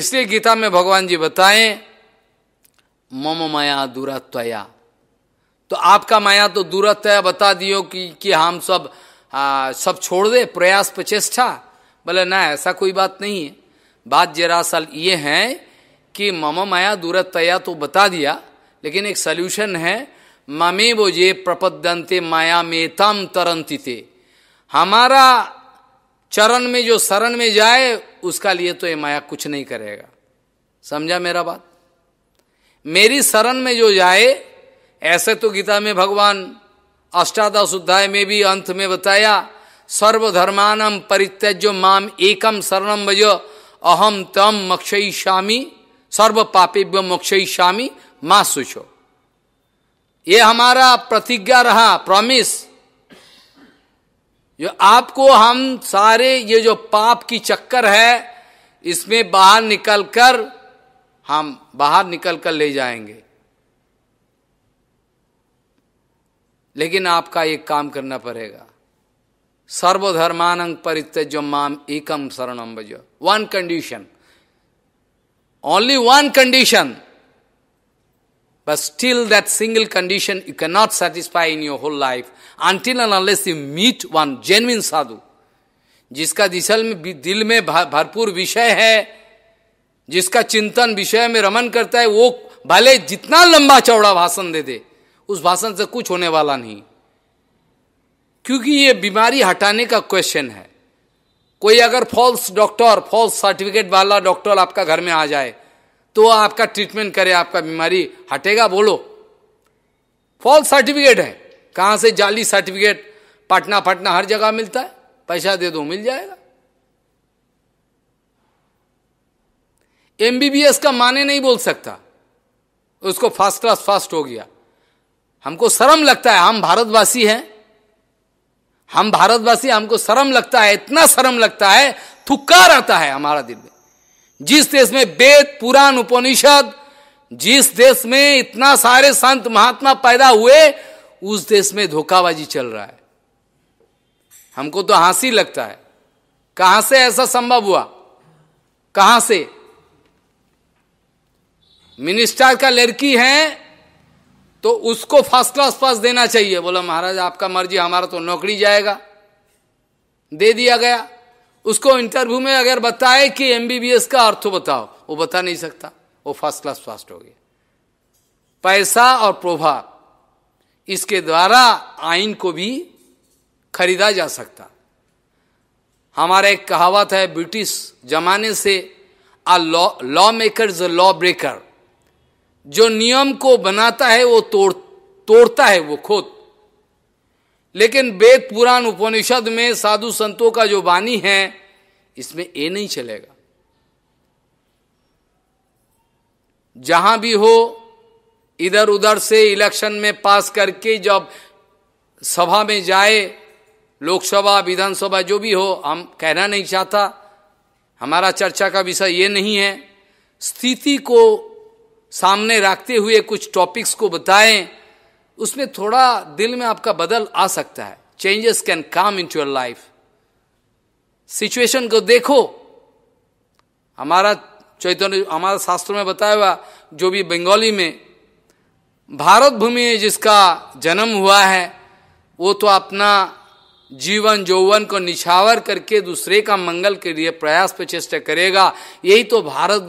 इसलिए गीता में भगवान जी बताएं मम माया दूरत्वया तो आपका माया तो दूरत्वया बता दियो कि कि हम सब आ, सब छोड़ दे प्रयास प्रचेष्टा बोले ना ऐसा कोई बात नहीं है बात जरा साल ये है कि मम माया दूरत्वया तो बता दिया लेकिन एक सल्यूशन है ममे वो ये प्रपद्यंते माया में तम तरंतिते हमारा चरण में जो शरण में जाए उसका लिए तो ये माया कुछ नहीं करेगा समझा मेरा बात मेरी शरण में जो जाए ऐसे तो गीता में भगवान अष्टादश उध्याय में भी अंत में बताया सर्वधर्मानम परित्यज्य माम एकम शरणम भज अहम तम मक्षई श्यामी सर्व पापेव्य मोक्षयी श्यामी माँ सुचो ये हमारा प्रतिज्ञा रहा प्रॉमिस ये आपको हम सारे ये जो पाप की चक्कर है इसमें बाहर निकलकर हम बाहर निकलकर ले जाएंगे लेकिन आपका एक काम करना पड़ेगा सर्वधर्मानंग परित्यज माम एकम शरणम बजो one condition only one condition But still that single condition you cannot satisfy in your whole life until and unless you meet one genuine sadhu. जिसका दिशल में दिल में भरपूर विषय है जिसका चिंतन विषय में रमन करता है वो भले जितना लंबा चौड़ा भाषण दे दे उस भाषण से कुछ होने वाला नहीं क्योंकि ये बीमारी हटाने का क्वेश्चन है कोई अगर फॉल्स डॉक्टर फॉल्स सर्टिफिकेट वाला डॉक्टर आपका घर में आ जाए तो आपका ट्रीटमेंट करे आपका बीमारी हटेगा बोलो फॉल्स सर्टिफिकेट है कहां से जाली सर्टिफिकेट पटना फटना हर जगह मिलता है पैसा दे दो मिल जाएगा एमबीबीएस का माने नहीं बोल सकता उसको फर्स्ट क्लास फर्स्ट हो गया हमको शर्म लगता है हम भारतवासी हैं हम भारतवासी हमको शर्म लगता है इतना शर्म लगता है थुक्का रहता है हमारा दिल में जिस देश में वेद पुराण उपनिषद जिस देश में इतना सारे संत महात्मा पैदा हुए उस देश में धोखाबाजी चल रहा है हमको तो हंसी लगता है कहां से ऐसा संभव हुआ कहां से मिनिस्टर का लड़की है तो उसको फर्स्ट क्लास पास देना चाहिए बोला महाराज आपका मर्जी हमारा तो नौकरी जाएगा दे दिया गया उसको इंटरव्यू में अगर बताए कि एमबीबीएस का अर्थ बताओ वो बता नहीं सकता वो फर्स्ट क्लास फास्ट हो गया पैसा और प्रभाव इसके द्वारा आइन को भी खरीदा जा सकता हमारा एक कहावत है ब्रिटिश जमाने से आ law law maker law breaker जो नियम को बनाता है वो तोड़ तोड़ता है वो खुद लेकिन वेद पुराण उपनिषद में साधु संतों का जो वाणी है इसमें ये नहीं चलेगा जहां भी हो इधर उधर से इलेक्शन में पास करके जब सभा में जाए लोकसभा विधानसभा जो भी हो हम कहना नहीं चाहता हमारा चर्चा का विषय ये नहीं है स्थिति को सामने रखते हुए कुछ टॉपिक्स को बताएं उसमें थोड़ा दिल में आपका बदल आ सकता है changes can come in your life situation को देखो हमारा चैतन्य हमारा शास्त्रों में बताया हुआ जो भी बंगाली में भारत भूमि जिसका जन्म हुआ है वो तो अपना जीवन जौवन को निछावर करके दूसरे का मंगल के लिए प्रयास पर चेष्टा करेगा यही तो भारत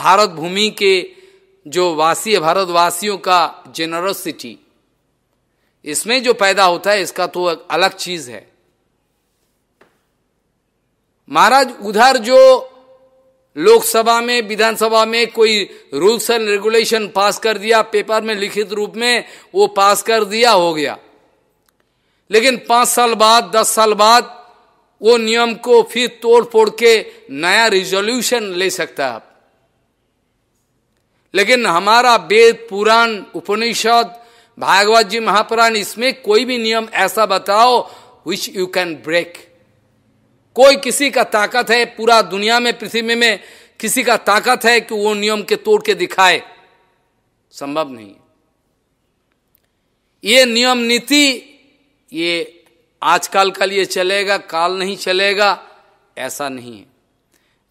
भारत भूमि के जो वासी भारतवासियों का जेनरसिटी इसमें जो पैदा होता है इसका तो अलग चीज है महाराज उधर जो लोकसभा में विधानसभा में कोई रूल्स एंड रेगुलेशन पास कर दिया पेपर में लिखित रूप में वो पास कर दिया हो गया लेकिन पांच साल बाद दस साल बाद वो नियम को फिर तोड़ फोड़ के नया रिजोल्यूशन ले सकता है आप लेकिन हमारा वेद पुराण उपनिषद भागवत जी महापुराण इसमें कोई भी नियम ऐसा बताओ विच यू कैन ब्रेक कोई किसी का ताकत है पूरा दुनिया में पृथ्वी में किसी का ताकत है कि वो नियम के तोड़ के दिखाए संभव नहीं ये नियम नीति ये आजकल का लिए चलेगा काल नहीं चलेगा ऐसा नहीं है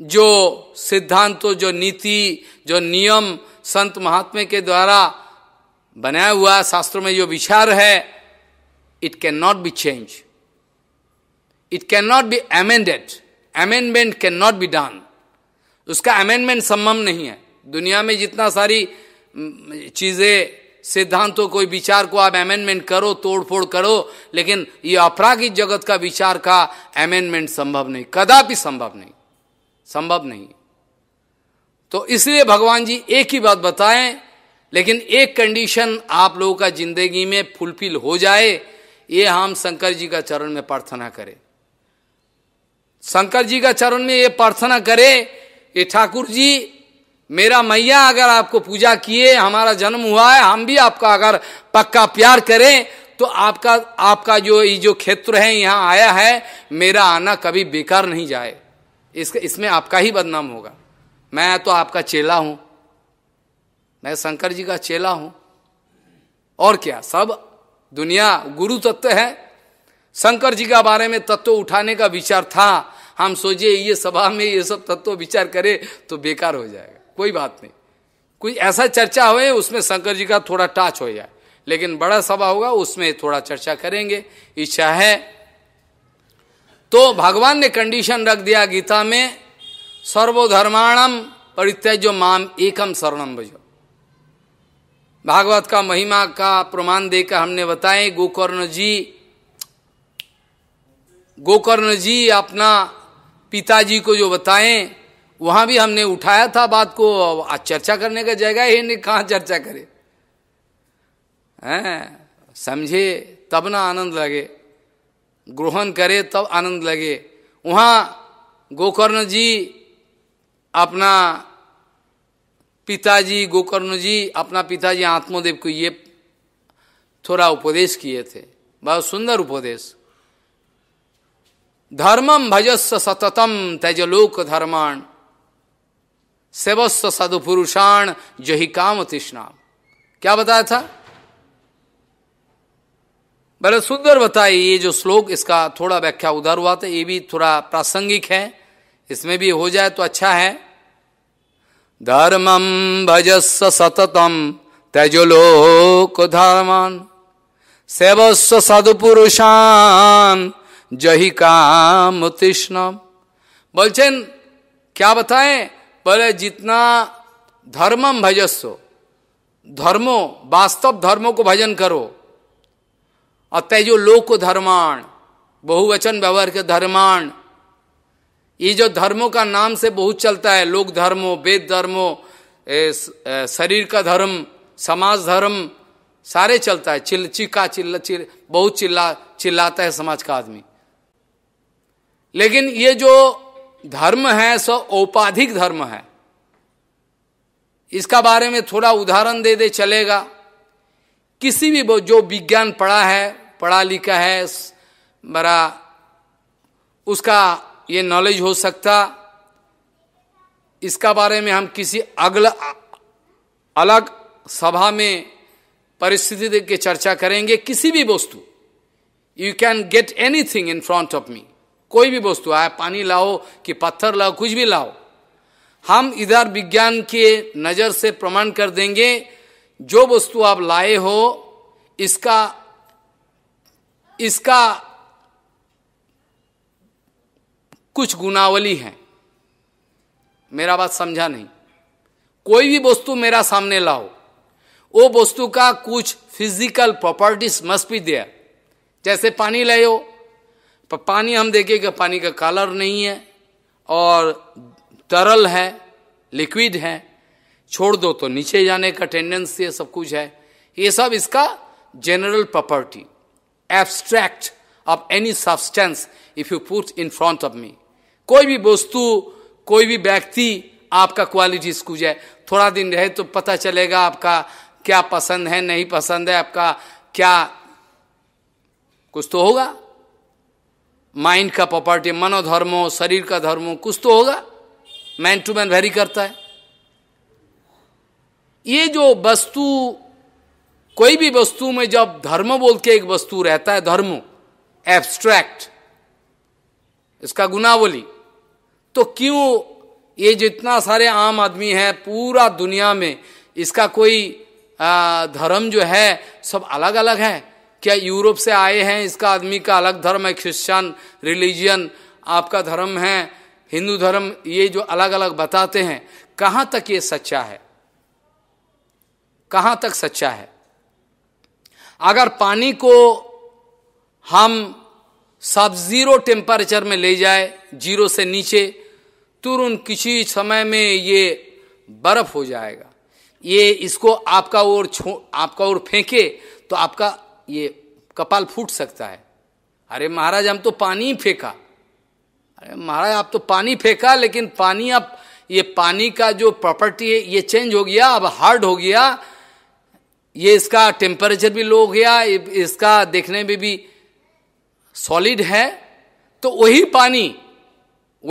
जो सिद्धांतों जो नीति जो नियम संत महात्मे के द्वारा बनाया हुआ शास्त्रों में जो विचार है it can not be change it can not be amended amendment can not be done उसका अमेंडमेंट संभव नहीं है दुनिया में जितना सारी चीजें सिद्धांतों कोई विचार को आप अमेंडमेंट करो तोड़फोड़ करो लेकिन ये अपराधिक जगत का विचार का अमेंडमेंट संभव नहीं कदापि संभव नहीं संभव नहीं तो इसलिए भगवान जी एक ही बात बताएं लेकिन एक कंडीशन आप लोगों का जिंदगी में फुलफिल हो जाए ये हम शंकर जी का चरण में प्रार्थना करें शंकर जी का चरण में ये प्रार्थना करें ये ठाकुर जी मेरा मैया अगर आपको पूजा किए हमारा जन्म हुआ है हम भी आपका अगर पक्का प्यार करें तो आपका आपका जो ये जो क्षेत्र है यहाँ आया है मेरा आना कभी बेकार नहीं जाए इस, इसमें आपका ही बदनाम होगा मैं तो आपका चेला हूं मैं शंकर जी का चेला हूं और क्या सब दुनिया गुरु तत्व है शंकर जी का बारे में तत्व उठाने का विचार था हम सोचे ये सभा में ये सब तत्व विचार करे तो बेकार हो जाएगा कोई बात नहीं कुछ ऐसा चर्चा हो उसमें शंकर जी का थोड़ा टाच हो जाए लेकिन बड़ा सभा होगा उसमें थोड़ा चर्चा करेंगे इच्छा है तो भगवान ने कंडीशन रख दिया गीता में सर्वधर्माणम परित्यजो माम एकम शरणम भजो भागवत का महिमा का प्रमाण देकर हमने बताए गोकर्ण जी गोकर्ण जी अपना पिताजी को जो बताएं वहां भी हमने उठाया था बात को आज चर्चा करने का जगह ही नहीं कहा चर्चा करे हैं समझे तब ना आनंद लगे ग्रहण करे तब आनंद लगे वहाँ गोकर्ण जी अपना पिताजी गोकर्ण जी अपना पिताजी आत्मदेव को ये थोड़ा उपदेश किए थे बहुत सुंदर उपदेश धर्मम भजस्व सततम तेजलोक धर्माण सेवस्व पुरुषाण जही काम तृष्णाम क्या बताया था बड़े सुंदर बताए ये जो श्लोक इसका थोड़ा व्याख्या उधर हुआ था तो ये भी थोड़ा प्रासंगिक है इसमें भी हो जाए तो अच्छा है धर्मम भजस्व सततम तेजोलोक धर्मान सेवस्व सदपुरुषान जही काम तृष्णम बोलचन क्या बताएं बोले जितना धर्मम भजस्व धर्मो वास्तव धर्मों को भजन करो और जो लोक धर्माण बहुवचन व्यवहार के धर्माण ये जो धर्मों का नाम से बहुत चलता है लोक धर्मो वेद धर्मो शरीर का धर्म समाज धर्म सारे चलता है चिल चिका चिल्ला चिल बहुत चिल्ला चिल्लाता है समाज का आदमी लेकिन ये जो धर्म है सो औपाधिक धर्म है इसका बारे में थोड़ा उदाहरण दे दे चलेगा किसी भी जो विज्ञान पढ़ा है पढ़ा लिखा है बड़ा उसका ये नॉलेज हो सकता इसका बारे में हम किसी अगला अलग सभा में परिस्थिति के चर्चा करेंगे किसी भी वस्तु you can get anything in front of me कोई भी वस्तु आए पानी लाओ कि पत्थर लाओ कुछ भी लाओ हम इधर विज्ञान के नज़र से प्रमाण कर देंगे जो वस्तु आप लाए हो इसका इसका कुछ गुनावली है मेरा बात समझा नहीं कोई भी वस्तु मेरा सामने लाओ वो वस्तु का कुछ फिजिकल प्रॉपर्टीज मस्ट भी दिया जैसे पानी ले हो पर पानी हम देखेंगे पानी का कलर नहीं है और तरल है लिक्विड है छोड़ दो तो नीचे जाने का टेंडेंसी है सब कुछ है ये सब इसका general property abstract of any substance if you put in front of me कोई भी वस्तु कोई भी व्यक्ति आपका क्वालिटी स्कूज है थोड़ा दिन रहे तो पता चलेगा आपका क्या पसंद है नहीं पसंद है आपका क्या कुछ तो होगा माइंड का प्रॉपर्टी मनोधर्मो शरीर का धर्मो कुछ तो होगा मैन टू मैन वेरी करता है ये जो वस्तु कोई भी वस्तु में जब धर्म बोल के एक वस्तु रहता है धर्म एब्स्ट्रैक्ट इसका गुनावली तो क्यों ये जितना सारे आम आदमी है पूरा दुनिया में इसका कोई धर्म जो है सब अलग अलग है क्या यूरोप से आए हैं इसका आदमी का अलग धर्म है क्रिश्चियन रिलीजियन आपका धर्म है हिंदू धर्म ये जो अलग अलग बताते हैं कहाँ तक ये सच्चा है कहां तक सच्चा है अगर पानी को हम सब जीरो टेम्परेचर में ले जाए जीरो से नीचे तुरंत किसी समय में ये बर्फ हो जाएगा ये इसको आपका ओर छो आपका ओर फेंके तो आपका ये कपाल फूट सकता है अरे महाराज हम तो पानी ही फेंका अरे महाराज आप तो पानी फेंका लेकिन पानी अब ये पानी का जो प्रॉपर्टी है ये चेंज हो गया अब हार्ड हो गया ये इसका टेम्परेचर भी लो हो गया इसका देखने में भी सॉलिड है तो वही पानी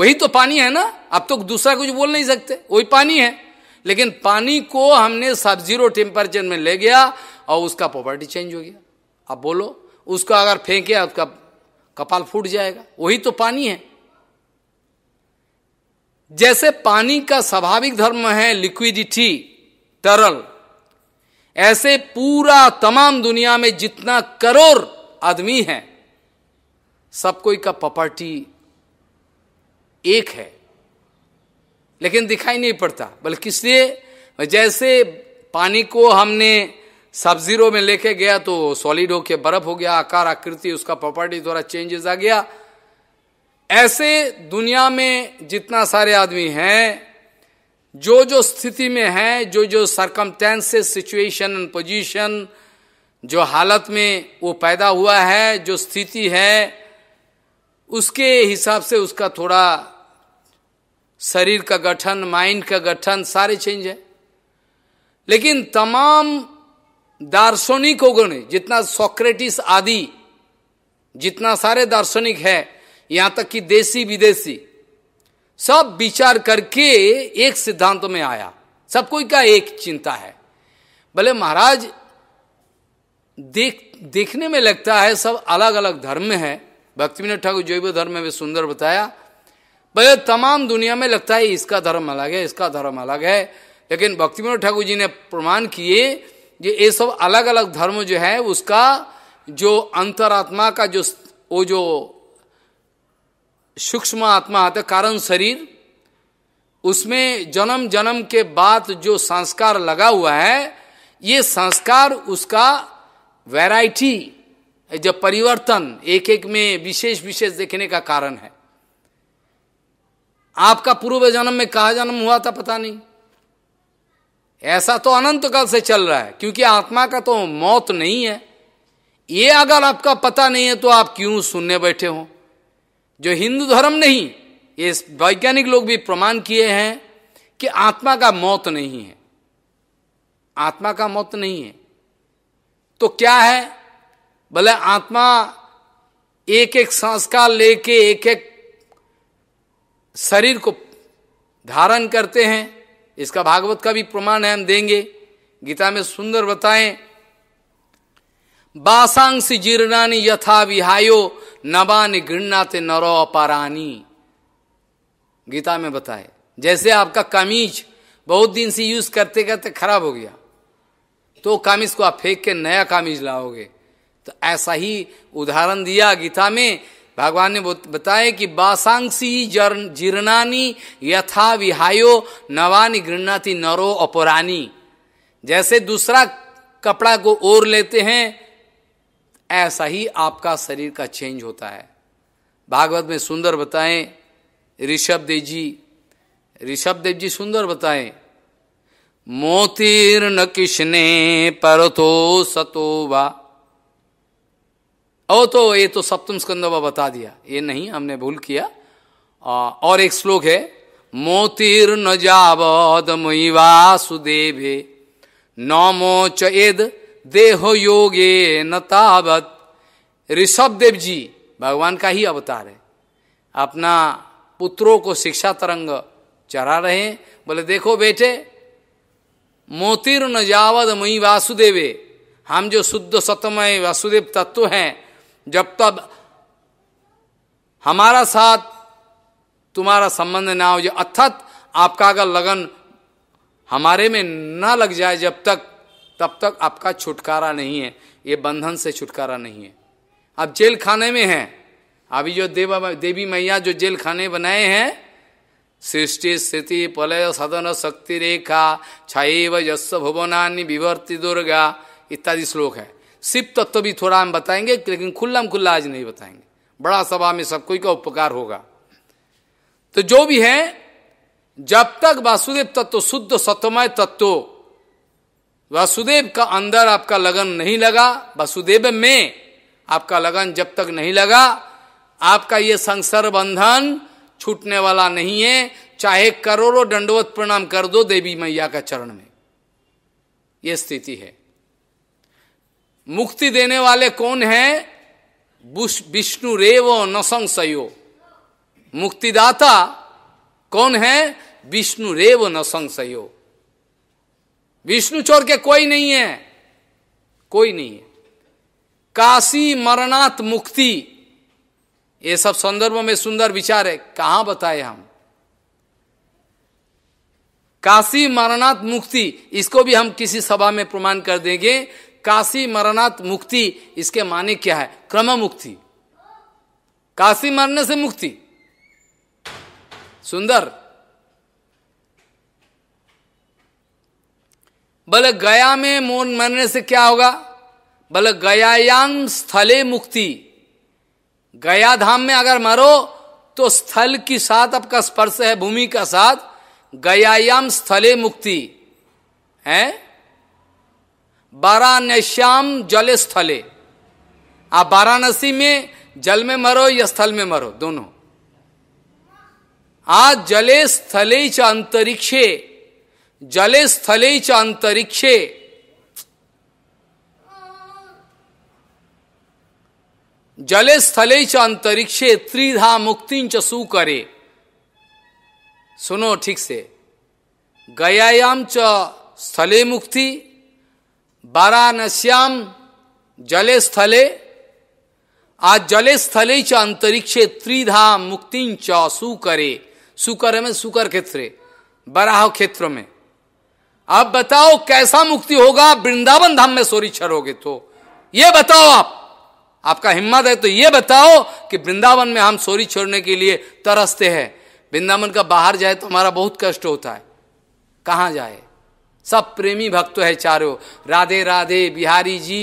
वही तो पानी है ना अब तो दूसरा कुछ बोल नहीं सकते वही पानी है लेकिन पानी को हमने सब जीरो टेम्परेचर में ले गया और उसका प्रॉपर्टी चेंज हो गया अब बोलो उसको अगर फेंके आपका कपाल फूट जाएगा वही तो पानी है जैसे पानी का स्वाभाविक धर्म है लिक्विडिटी तरल ऐसे पूरा तमाम दुनिया में जितना करोड़ आदमी है सब कोई का प्रॉपर्टी एक है लेकिन दिखाई नहीं पड़ता बल्कि इसलिए जैसे पानी को हमने सब जीरो में लेके गया तो सॉलिड होके बर्फ हो गया आकार आकृति उसका प्रॉपर्टी थोड़ा चेंजेस आ गया ऐसे दुनिया में जितना सारे आदमी हैं जो जो स्थिति में है जो जो सरकमटेंसेस सिचुएशन एंड पोजीशन जो हालत में वो पैदा हुआ है जो स्थिति है उसके हिसाब से उसका थोड़ा शरीर का गठन माइंड का गठन सारे चेंज है लेकिन तमाम दार्शनिकों ने जितना सोक्रेटिस आदि जितना सारे दार्शनिक है यहां तक कि देसी विदेशी सब विचार करके एक सिद्धांत में आया सब कोई का एक चिंता है भले महाराज देख देखने में लगता है सब अलग अलग धर्म में है भक्ति विनोद ठाकुर जैव धर्म में सुंदर बताया भले तमाम दुनिया में लगता है इसका धर्म अलग है इसका धर्म अलग है लेकिन भक्ति विनोद ठाकुर जी ने प्रमाण किए ये ये सब अलग अलग धर्म जो है उसका जो अंतरात्मा का जो वो जो सूक्ष्म आत्मा आता कारण शरीर उसमें जन्म जन्म के बाद जो संस्कार लगा हुआ है ये संस्कार उसका वैरायटी जब परिवर्तन एक एक में विशेष विशेष देखने का कारण है आपका पूर्व जन्म में कहा जन्म हुआ था पता नहीं ऐसा तो अनंत काल से चल रहा है क्योंकि आत्मा का तो मौत नहीं है ये अगर आपका पता नहीं है तो आप क्यों सुनने बैठे हो जो हिंदू धर्म नहीं ये वैज्ञानिक लोग भी प्रमाण किए हैं कि आत्मा का मौत नहीं है आत्मा का मौत नहीं है तो क्या है भले आत्मा एक एक संस्कार लेके एक एक शरीर को धारण करते हैं इसका भागवत का भी प्रमाण है हम देंगे गीता में सुंदर बताएं बासांश जीर्णानी यथा विहायो नवान गृहनाते नरो अपारानी गीता में बताए जैसे आपका कमीज बहुत दिन से यूज करते करते खराब हो गया तो कामिज को आप फेंक के नया कामिज लाओगे तो ऐसा ही उदाहरण दिया गीता में भगवान ने बताया कि बासांसी जीर्णानी यथा विहायो नवानी गृणाती नरो अपरानी जैसे दूसरा कपड़ा को ओर लेते हैं ऐसा ही आपका शरीर का चेंज होता है भागवत में सुंदर बताएं ऋषभ देव जी ऋषभ देव जी सुंदर बताएं मोतीर न किसने पर तो सतो वा ओ तो ये तो सप्तम स्कंद बता दिया ये नहीं हमने भूल किया और एक श्लोक है मोतीर न जावद मई वासुदेव नमो चेद देहो योगे नावत ऋषभ देव जी भगवान का ही अवतार है अपना पुत्रों को शिक्षा तरंग चढ़ा रहे हैं बोले देखो बेटे मोतिर न जावद मई वासुदेवे हम जो शुद्ध सतमय वासुदेव तत्व हैं जब तब हमारा साथ तुम्हारा संबंध ना हो जाए अर्थात आपका अगर लगन हमारे में ना लग जाए जब तक तब तक आपका छुटकारा नहीं है ये बंधन से छुटकारा नहीं है अब जेल खाने में है अभी जो देवा देवी मैया जो जेल खाने बनाए हैं सृष्टि स्थिति पलय सदन शक्ति रेखा छाइव यश भुवनानी विवर्ति दुर्गा इत्यादि श्लोक है शिव तत्व तो भी थोड़ा हम बताएंगे लेकिन खुल्ला हम खुल्ला आज नहीं बताएंगे बड़ा सभा में सब कोई का उपकार होगा तो जो भी है जब तक वासुदेव तत्व शुद्ध सत्यमय तत्व वासुदेव का अंदर आपका लगन नहीं लगा वासुदेव में आपका लगन जब तक नहीं लगा आपका ये संसार बंधन छूटने वाला नहीं है चाहे करोड़ों दंडवत प्रणाम कर दो देवी मैया का चरण में ये स्थिति है मुक्ति देने वाले कौन है विष्णु रेव न संशयो मुक्तिदाता कौन है विष्णु रेव न संशयो विष्णु छोड़ के कोई नहीं है कोई नहीं है काशी मरणात मुक्ति ये सब संदर्भ में सुंदर विचार है कहां बताए हम काशी मरणात मुक्ति इसको भी हम किसी सभा में प्रमाण कर देंगे काशी मरणात मुक्ति इसके माने क्या है क्रम मुक्ति काशी मरने से मुक्ति सुंदर बोले गया में मोन मरने से क्या होगा बोले गयांग स्थले मुक्ति गया धाम में अगर मरो तो स्थल की साथ आपका स्पर्श है भूमि का साथ गयाम स्थले मुक्ति है वाराणस्याम जल स्थले आप वाराणसी में जल में मरो या स्थल में मरो दोनों आज जले स्थले च अंतरिक्षे जले स्थले च अंतरिक्षे जले स्थले च अंतरिक्षे त्रिधा मुक्ति च करे सुनो ठीक से गयायाम च स्थले मुक्ति वाराणस्याम जले स्थले आज जले स्थले च अंतरिक्षे त्रिधा मुक्ति च करे सुकर में सुकर क्षेत्र बराह क्षेत्र में आप बताओ कैसा मुक्ति होगा वृंदावन धाम में सोरी छोगे तो ये बताओ आप आपका हिम्मत है तो ये बताओ कि वृंदावन में हम सोरी छोड़ने के लिए तरसते हैं वृंदावन का बाहर जाए तो हमारा बहुत कष्ट होता है कहाँ जाए सब प्रेमी भक्त है चारों राधे राधे बिहारी जी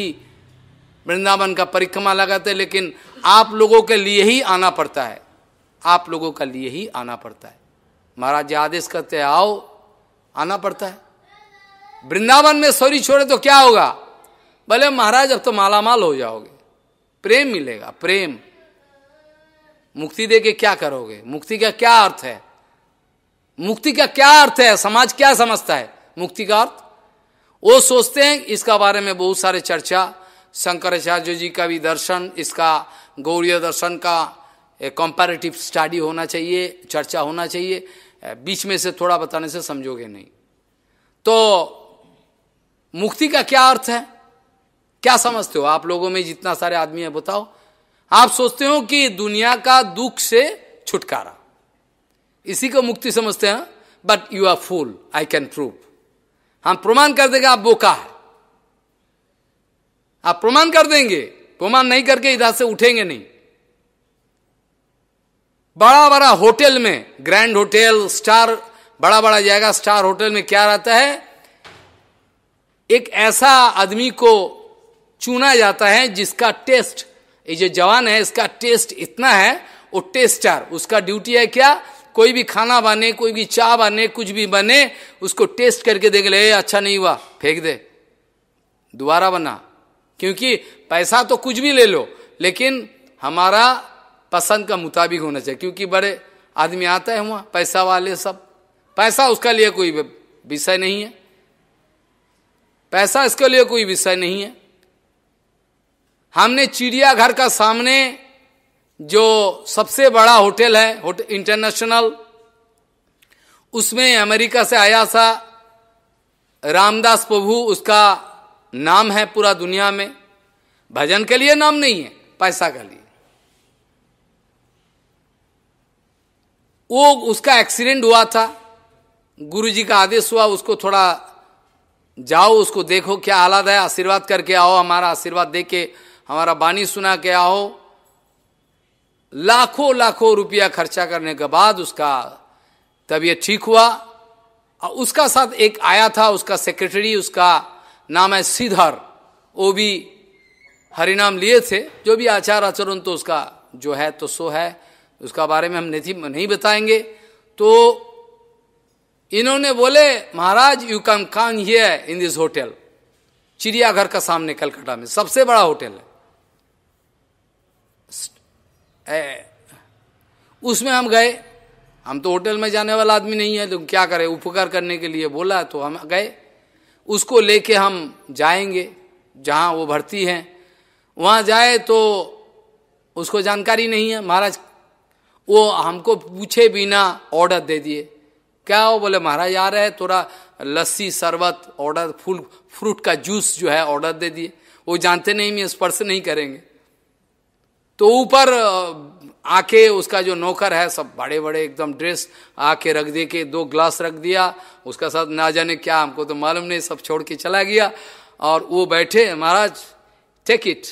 वृंदावन का परिक्रमा लगाते लेकिन आप लोगों के लिए ही आना पड़ता है आप लोगों का लिए ही आना पड़ता है महाराज जी आदेश करते आओ आना पड़ता है वृंदावन में सौरी छोड़े तो क्या होगा भले महाराज अब तो मालामाल हो जाओगे प्रेम मिलेगा प्रेम मुक्ति दे के क्या करोगे मुक्ति का क्या अर्थ है मुक्ति का क्या अर्थ है समाज क्या समझता है मुक्ति का अर्थ वो सोचते हैं इसका बारे में बहुत सारे चर्चा शंकराचार्य जी का भी दर्शन इसका गौरी दर्शन का कंपैरेटिव स्टडी होना चाहिए चर्चा होना चाहिए बीच में से थोड़ा बताने से समझोगे नहीं तो मुक्ति का क्या अर्थ है क्या समझते हो आप लोगों में जितना सारे आदमी है बताओ आप सोचते हो कि दुनिया का दुख से छुटकारा इसी को मुक्ति समझते हैं but you are fool I can prove हम प्रमाण कर देंगे आप बोका है आप प्रमाण कर देंगे प्रमाण नहीं करके इधर से उठेंगे नहीं बड़ा बड़ा होटल में ग्रैंड होटल स्टार बड़ा बड़ा जाएगा स्टार होटल में क्या रहता है एक ऐसा आदमी को चुना जाता है जिसका टेस्ट ये जो जवान है इसका टेस्ट इतना है वो टेस्टर उसका ड्यूटी है क्या कोई भी खाना बने कोई भी चाय बने कुछ भी बने उसको टेस्ट करके देख ले अच्छा नहीं हुआ फेंक दे दोबारा बना क्योंकि पैसा तो कुछ भी ले लो लेकिन हमारा पसंद का मुताबिक होना चाहिए क्योंकि बड़े आदमी आता है वहां पैसा वाले सब पैसा उसका लिए कोई विषय नहीं है पैसा इसके लिए कोई विषय नहीं है हमने चिड़ियाघर का सामने जो सबसे बड़ा होटल है होटल इंटरनेशनल उसमें अमेरिका से आया सा रामदास प्रभु उसका नाम है पूरा दुनिया में भजन के लिए नाम नहीं है पैसा के लिए वो उसका एक्सीडेंट हुआ था गुरुजी का आदेश हुआ उसको थोड़ा जाओ उसको देखो क्या हालात है आशीर्वाद करके आओ हमारा आशीर्वाद दे के हमारा बानी सुना के आओ लाखों लाखों रुपया खर्चा करने के बाद उसका तबीयत ठीक हुआ और उसका साथ एक आया था उसका सेक्रेटरी उसका नाम है सिधर वो भी हरिनाम लिए थे जो भी आचार आचरण तो उसका जो है तो सो है उसका बारे में हम नहीं बताएंगे तो इन्होंने बोले महाराज यू कैन कान ये इन दिस होटल चिड़ियाघर का सामने कलकत्ता में सबसे बड़ा होटल है उसमें हम गए हम तो होटल में जाने वाला आदमी नहीं है तो क्या करें उपकार करने के लिए बोला तो हम गए उसको लेके हम जाएंगे जहाँ वो भर्ती हैं वहां जाए तो उसको जानकारी नहीं है महाराज वो हमको पूछे बिना ऑर्डर दे दिए क्या हो बोले महाराज यार है थोड़ा लस्सी शरबत ऑर्डर फूल फ्रूट का जूस जो है ऑर्डर दे दिए वो जानते नहीं मैं स्पर्श नहीं करेंगे तो ऊपर आके उसका जो नौकर है सब बड़े बड़े एकदम ड्रेस आके रख दे के दो ग्लास रख दिया उसका साथ ना जाने क्या हमको तो मालूम नहीं सब छोड़ के चला गया और वो बैठे महाराज टेक इट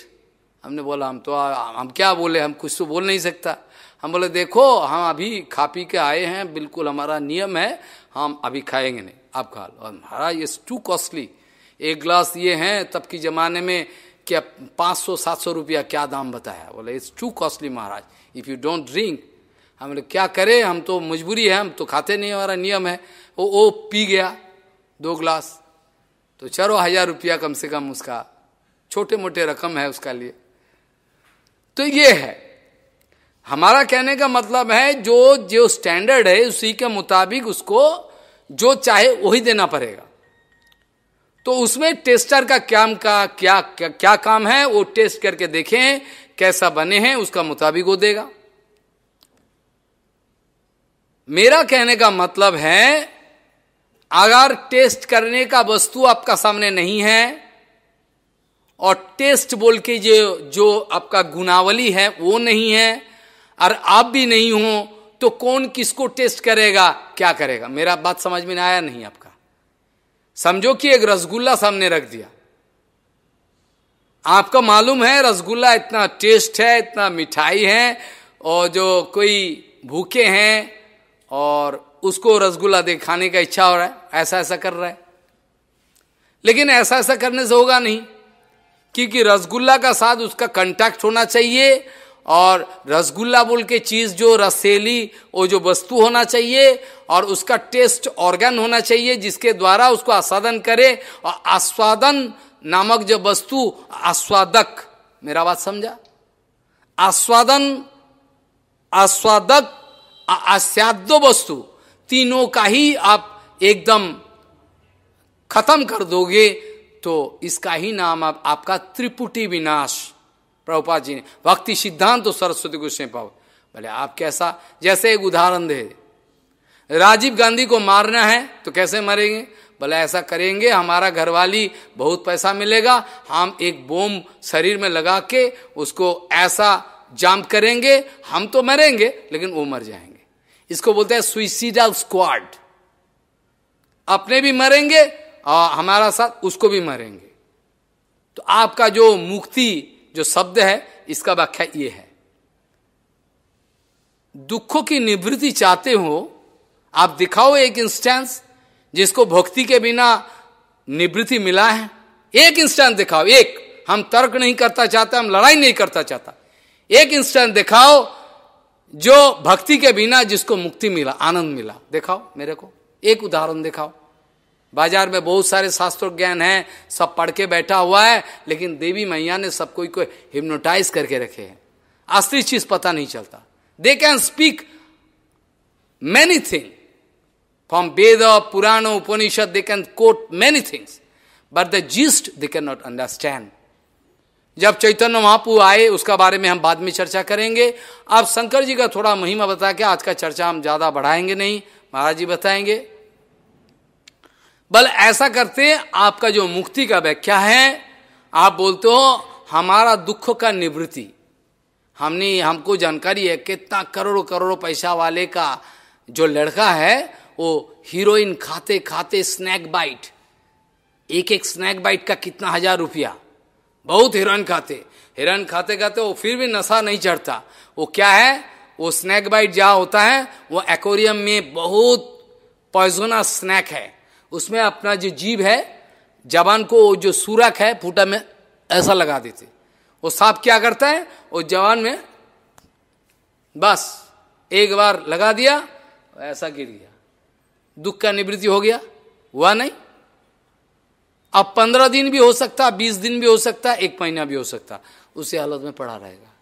हमने बोला हम तो हम क्या बोले हम कुछ तो बोल नहीं सकता हम बोले देखो हम अभी खा पी के आए हैं बिल्कुल हमारा नियम है हम अभी खाएंगे नहीं आप खा लो और महाराज इज टू कॉस्टली एक ग्लास ये हैं तब के ज़माने में क्या पाँच सौ सात सौ रुपया क्या दाम बताया बोले इट्स टू कॉस्टली महाराज इफ़ यू डोंट ड्रिंक हम बोले क्या करें हम तो मजबूरी है हम तो खाते नहीं हमारा नियम है वो ओ पी गया दो ग्लास तो चलो हज़ार रुपया कम से कम उसका छोटे मोटे रकम है उसका लिए तो ये है हमारा कहने का मतलब है जो जो स्टैंडर्ड है उसी के मुताबिक उसको जो चाहे वही देना पड़ेगा तो उसमें टेस्टर का काम का क्या क्या, क्या काम है वो टेस्ट करके देखें कैसा बने हैं उसका मुताबिक वो देगा मेरा कहने का मतलब है अगर टेस्ट करने का वस्तु आपका सामने नहीं है और टेस्ट बोल के जो जो आपका गुनावली है वो नहीं है और आप भी नहीं हो तो कौन किसको टेस्ट करेगा क्या करेगा मेरा बात समझ में आया नहीं आपका समझो कि एक रसगुल्ला सामने रख दिया आपका मालूम है रसगुल्ला इतना टेस्ट है इतना मिठाई है और जो कोई भूखे हैं और उसको रसगुल्ला दे खाने का इच्छा हो रहा है ऐसा ऐसा कर रहा है लेकिन ऐसा ऐसा करने से होगा नहीं क्योंकि रसगुल्ला का साथ उसका कंटैक्ट होना चाहिए और रसगुल्ला बोल के चीज़ जो रसेली वो जो वस्तु होना चाहिए और उसका टेस्ट ऑर्गन होना चाहिए जिसके द्वारा उसको आस्वादन करे और आस्वादन नामक जो वस्तु आस्वादक मेरा बात समझा आस्वादन आस्वादक आस्याद्य वस्तु तीनों का ही आप एकदम खत्म कर दोगे तो इसका ही नाम आप, आपका त्रिपुटी विनाश प्रभुपा जी ने भक्ति सिद्धांत तो सरस्वती को पाओ बोले आप कैसा जैसे एक उदाहरण दे राजीव गांधी को मारना है तो कैसे मरेंगे बोले ऐसा करेंगे हमारा घरवाली बहुत पैसा मिलेगा हम एक बोम शरीर में लगा के उसको ऐसा जाम करेंगे हम तो मरेंगे लेकिन वो मर जाएंगे इसको बोलते हैं सुइसिडल स्क्वाड अपने भी मरेंगे और हमारा साथ उसको भी मरेंगे तो आपका जो मुक्ति जो शब्द है इसका व्याख्या ये है दुखों की निवृत्ति चाहते हो आप दिखाओ एक इंस्टेंस जिसको भक्ति के बिना निवृत्ति मिला है एक इंस्टेंस दिखाओ एक हम तर्क नहीं करता चाहता हम लड़ाई नहीं करता चाहता एक इंस्टेंस दिखाओ जो भक्ति के बिना जिसको मुक्ति मिला आनंद मिला दिखाओ मेरे को एक उदाहरण दिखाओ बाजार में बहुत सारे शास्त्र ज्ञान है सब पढ़ के बैठा हुआ है लेकिन देवी मैया ने सब कोई को हिप्नोटाइज करके रखे हैं असली चीज पता नहीं चलता they can speak many thing from Veda Purana Upanishad they can quote many things but the gist they can not understand जब चैतन्य महापू आए उसका बारे में हम बाद में चर्चा करेंगे आप शंकर जी का थोड़ा महिमा बता के आज का चर्चा हम ज्यादा बढ़ाएंगे नहीं महाराज जी बताएंगे बल ऐसा करते आपका जो मुक्ति का व्याख्या है आप बोलते हो हमारा दुख का निवृत्ति हमने हमको जानकारी है कितना करोड़ों करोड़ों पैसा वाले का जो लड़का है वो हीरोइन खाते खाते स्नैक बाइट एक एक स्नैक बाइट का कितना हजार रुपया बहुत हिरन खाते हिरन खाते खाते वो फिर भी नशा नहीं चढ़ता वो क्या है वो स्नैक बाइट जहाँ होता है वो एक्वेरियम में बहुत पॉइजोना स्नैक है उसमें अपना जो जीव है जवान को जो सूरक है फूटा में ऐसा लगा देते वो सांप क्या करता है वो जवान में बस एक बार लगा दिया ऐसा गिर गया दुख का निवृत्ति हो गया हुआ नहीं अब पंद्रह दिन भी हो सकता बीस दिन भी हो सकता एक महीना भी हो सकता उसी हालत में पड़ा रहेगा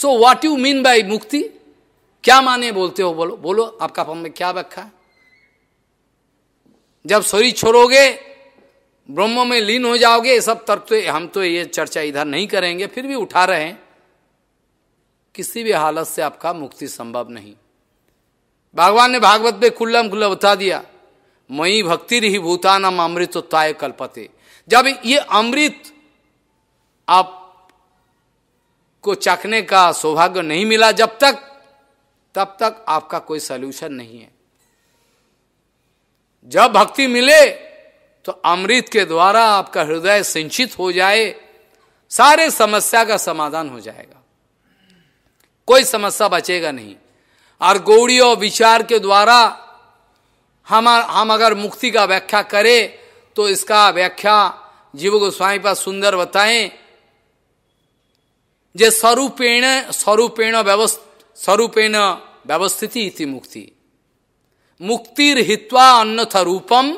so what you mean by मुक्ति क्या माने बोलते हो बोलो बोलो आपका फॉर्म में क्या रखा है जब शरीर छोड़ोगे ब्रह्म में लीन हो जाओगे ये सब तर्क तो हम तो ये चर्चा इधर नहीं करेंगे फिर भी उठा रहे हैं किसी भी हालत से आपका मुक्ति संभव नहीं भगवान ने भागवत में खुल्लम खुल्ला बता दिया मई भक्ति रही भूतानम अमृतोत्ताय कल्पते जब ये अमृत आप को चखने का सौभाग्य नहीं मिला जब तक तब तक आपका कोई सोल्यूशन नहीं है जब भक्ति मिले तो अमृत के द्वारा आपका हृदय सिंचित हो जाए सारे समस्या का समाधान हो जाएगा कोई समस्या बचेगा नहीं और गौड़ी और विचार के द्वारा हम हम अगर मुक्ति का व्याख्या करें तो इसका व्याख्या जीव गोस्वामी पर सुंदर बताएं जे स्वरूपेण स्वरूपेण व्यवस्थ स्वरूपेण व्यवस्थिति इति मुक्ति मुक्तिर हित्वा अन्नथ रूपम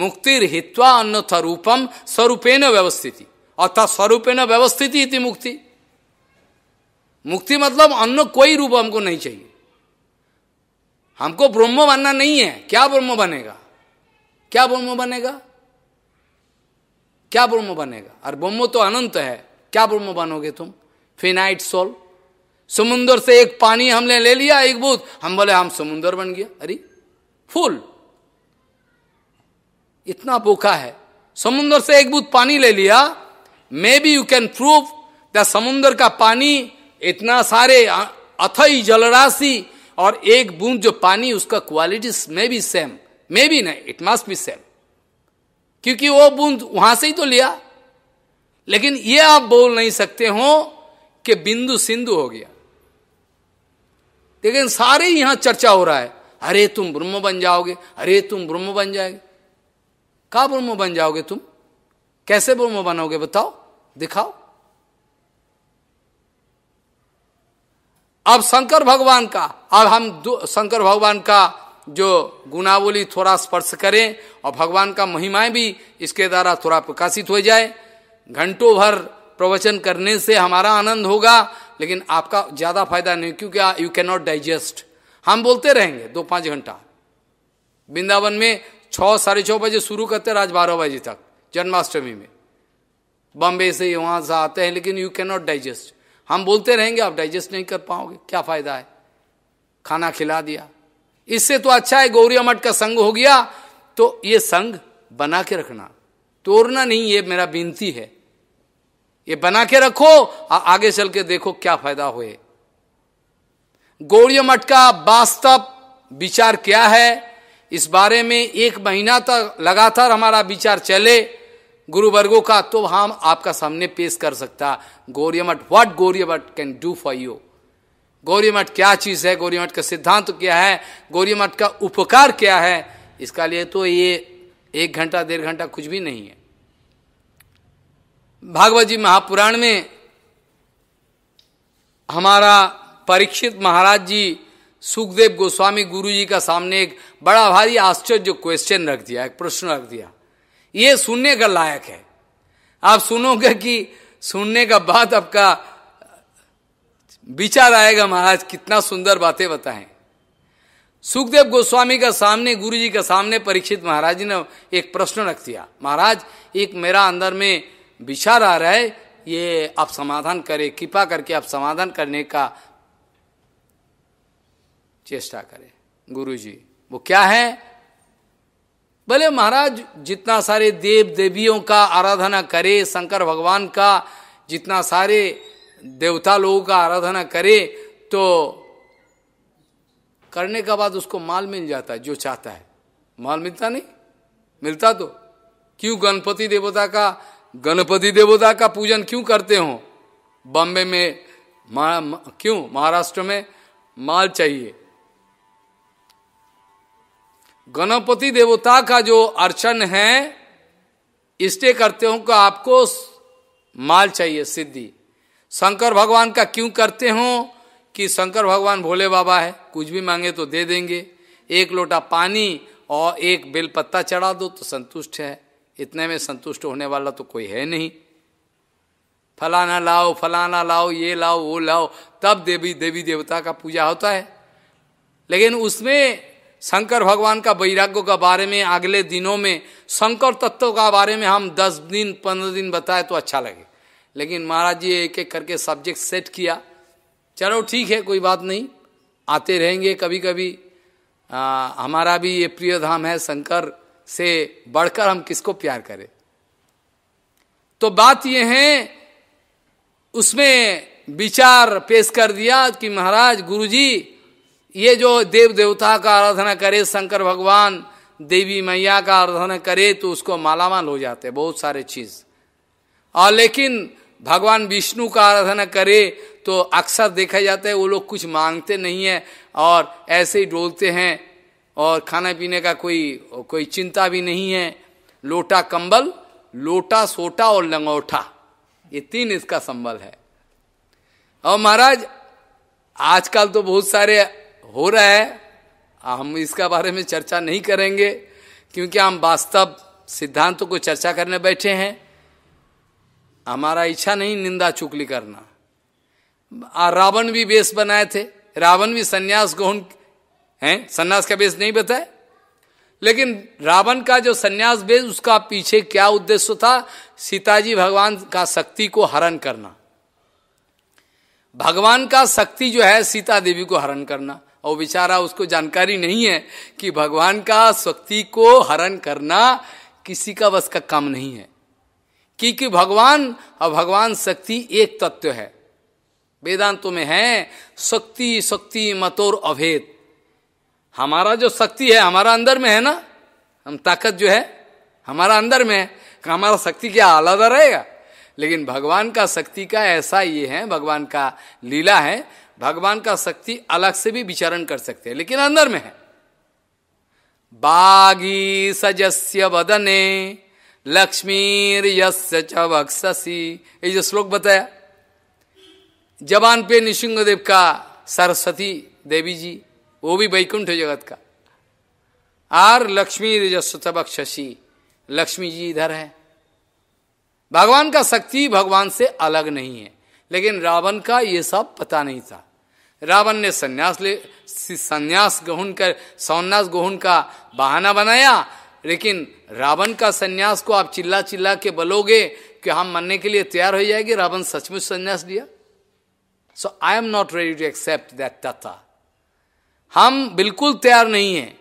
मुक्तिर हित्वा अन्नथ रूपम स्वरूपेण व्यवस्थिति अर्थात स्वरूपेण व्यवस्थिति इति मुक्ति मुक्ति मतलब अन्न कोई रूप हमको नहीं चाहिए हमको ब्रह्म बनना नहीं है क्या ब्रह्म बनेगा क्या ब्रह्म बनेगा क्या ब्रह्म बनेगा और ब्रह्म तो अनंत है क्या ब्रह्म बनोगे तुम फिनाइट सोल समुंदर से एक पानी हमने ले लिया एक बूथ हम बोले हम समुंदर बन गया अरे फुल इतना बोखा है समुद्र से एक बूथ पानी ले लिया may be you can prove the समुद्र का पानी इतना सारे अथई जलराशि और एक बूंद जो पानी उसका quality may be same may be नहीं इट मस्ट बी सेम क्योंकि वो बूंद वहां से ही तो लिया लेकिन ये आप बोल नहीं सकते हो कि बिंदु सिंधु हो गया लेकिन सारे यहां चर्चा हो रहा है अरे तुम ब्रह्म बन जाओगे अरे तुम ब्रह्म बन जाएगे का ब्रह्म बन जाओगे तुम कैसे ब्रह्म बनोगे बताओ दिखाओ अब शंकर भगवान का अब हम शंकर भगवान का जो गुनावली थोड़ा स्पर्श करें और भगवान का महिमाएं भी इसके द्वारा थोड़ा प्रकाशित हो जाए घंटों भर प्रवचन करने से हमारा आनंद होगा लेकिन आपका ज्यादा फायदा नहीं क्योंकि यू कैन नॉट डाइजेस्ट हम बोलते रहेंगे दो पाँच घंटा वृंदावन में छः साढ़े छः बजे शुरू करते रात बारह बजे तक जन्माष्टमी में बॉम्बे से वहाँ से आते हैं लेकिन यू कैन नॉट डाइजेस्ट हम बोलते रहेंगे आप डाइजेस्ट नहीं कर पाओगे क्या फायदा है खाना खिला दिया इससे तो अच्छा है गौरिया मठ का संग हो गया तो ये संग बना के रखना तोड़ना नहीं ये मेरा विनती है ये बना के रखो आगे चल के देखो क्या फायदा हुए गौरी मठ का वास्तव विचार क्या है इस बारे में एक महीना तक लगातार हमारा विचार चले गुरु वर्गो का तो हम आपका सामने पेश कर सकता गौरी मठ what Gauri Math can do for you Gauri Math क्या चीज़ है गौरी मठ का सिद्धांत तो क्या है गौरी मठ का उपकार क्या है इसका लिए तो ये एक घंटा डेढ़ घंटा कुछ भी नहीं है भागवत जी महापुराण में हमारा परीक्षित महाराज जी सुखदेव गोस्वामी गुरु जी का सामने एक बड़ा भारी आश्चर्य क्वेश्चन रख दिया एक प्रश्न रख दिया ये सुनने का लायक है आप सुनोगे कि सुनने का बाद आपका विचार आएगा महाराज कितना सुंदर बातें बताएं सुखदेव गोस्वामी का सामने गुरु जी का सामने परीक्षित महाराज जी ने एक प्रश्न रख दिया महाराज एक मेरा अंदर में विचार आ रहा है ये आप समाधान करें कृपा करके आप समाधान करने का चेष्टा करें गुरु जी वो क्या है बोले महाराज जितना सारे देव देवियों का आराधना करे शंकर भगवान का जितना सारे देवता लोगों का आराधना करे तो करने के बाद उसको माल मिल जाता है जो चाहता है माल मिलता नहीं मिलता तो क्यों गणपति देवता का गणपति देवता का पूजन क्यों करते हो बॉम्बे में मा, क्यों महाराष्ट्र में माल चाहिए गणपति देवता का जो अर्चन है इसलिए करते हो कि आपको माल चाहिए सिद्धि शंकर भगवान का क्यों करते हो कि शंकर भगवान भोले बाबा है कुछ भी मांगे तो दे देंगे एक लोटा पानी और एक बेलपत्ता चढ़ा दो तो संतुष्ट है इतने में संतुष्ट होने वाला तो कोई है नहीं फलाना लाओ फलाना लाओ ये लाओ वो लाओ तब देवी देवी देवता का पूजा होता है लेकिन उसमें शंकर भगवान का वैराग्य का बारे में अगले दिनों में शंकर तत्व का बारे में हम दस दिन पंद्रह दिन बताए तो अच्छा लगे लेकिन महाराज जी एक एक करके सब्जेक्ट सेट किया चलो ठीक है कोई बात नहीं आते रहेंगे कभी कभी आ, हमारा भी ये प्रिय धाम है शंकर से बढ़कर हम किसको प्यार करें तो बात ये है उसमें विचार पेश कर दिया कि महाराज गुरुजी ये जो देव देवता का आराधना करे शंकर भगवान देवी मैया का आराधना करे तो उसको मालामाल हो जाते हैं बहुत सारे चीज और लेकिन भगवान विष्णु का आराधना करे तो अक्सर देखा जाता है वो लोग कुछ मांगते नहीं है और ऐसे ही डोलते हैं और खाने पीने का कोई कोई चिंता भी नहीं है लोटा कंबल लोटा सोटा और लंगोटा ये तीन इसका संबल है और महाराज आजकल तो बहुत सारे हो रहा है हम इसका बारे में चर्चा नहीं करेंगे क्योंकि हम वास्तव सिद्धांतों को चर्चा करने बैठे हैं हमारा इच्छा नहीं निंदा चुकली करना रावण भी बेस बनाए थे रावण भी सन्यास ग्रहण है सन्यास का बेस नहीं बताए लेकिन रावण का जो सन्यास बेस उसका पीछे क्या उद्देश्य था सीताजी भगवान का शक्ति को हरण करना भगवान का शक्ति जो है सीता देवी को हरण करना और बेचारा उसको जानकारी नहीं है कि भगवान का शक्ति को हरण करना किसी का बस का काम नहीं है क्योंकि भगवान और भगवान शक्ति एक तत्व है वेदांतों में है शक्ति शक्ति मतोर अभेद हमारा जो शक्ति है हमारा अंदर में है ना हम ताकत जो है हमारा अंदर में है हमारा शक्ति क्या अलग रहेगा लेकिन भगवान का शक्ति का ऐसा ये है भगवान का लीला है भगवान का शक्ति अलग से भी विचरण कर सकते हैं लेकिन अंदर में है बागी सजस्य वदने लक्ष्मीर यस्य च वक्सी ये जो श्लोक बताया जवान पे निशिंगदेव का सरस्वती देवी जी वो भी वैकुंठ जगत का आर लक्ष्मी रजस्व शशि लक्ष्मी जी इधर है भगवान का शक्ति भगवान से अलग नहीं है लेकिन रावण का ये सब पता नहीं था रावण ने सन्यास ले सन्यास ग्रहण कर सौन्यास ग्रहण का बहाना बनाया लेकिन रावण का सन्यास को आप चिल्ला चिल्ला के बोलोगे कि हम मरने के लिए तैयार हो जाएगी रावण सचमुच सन्यास लिया so I am not ready to accept that तथा हम बिल्कुल तैयार नहीं है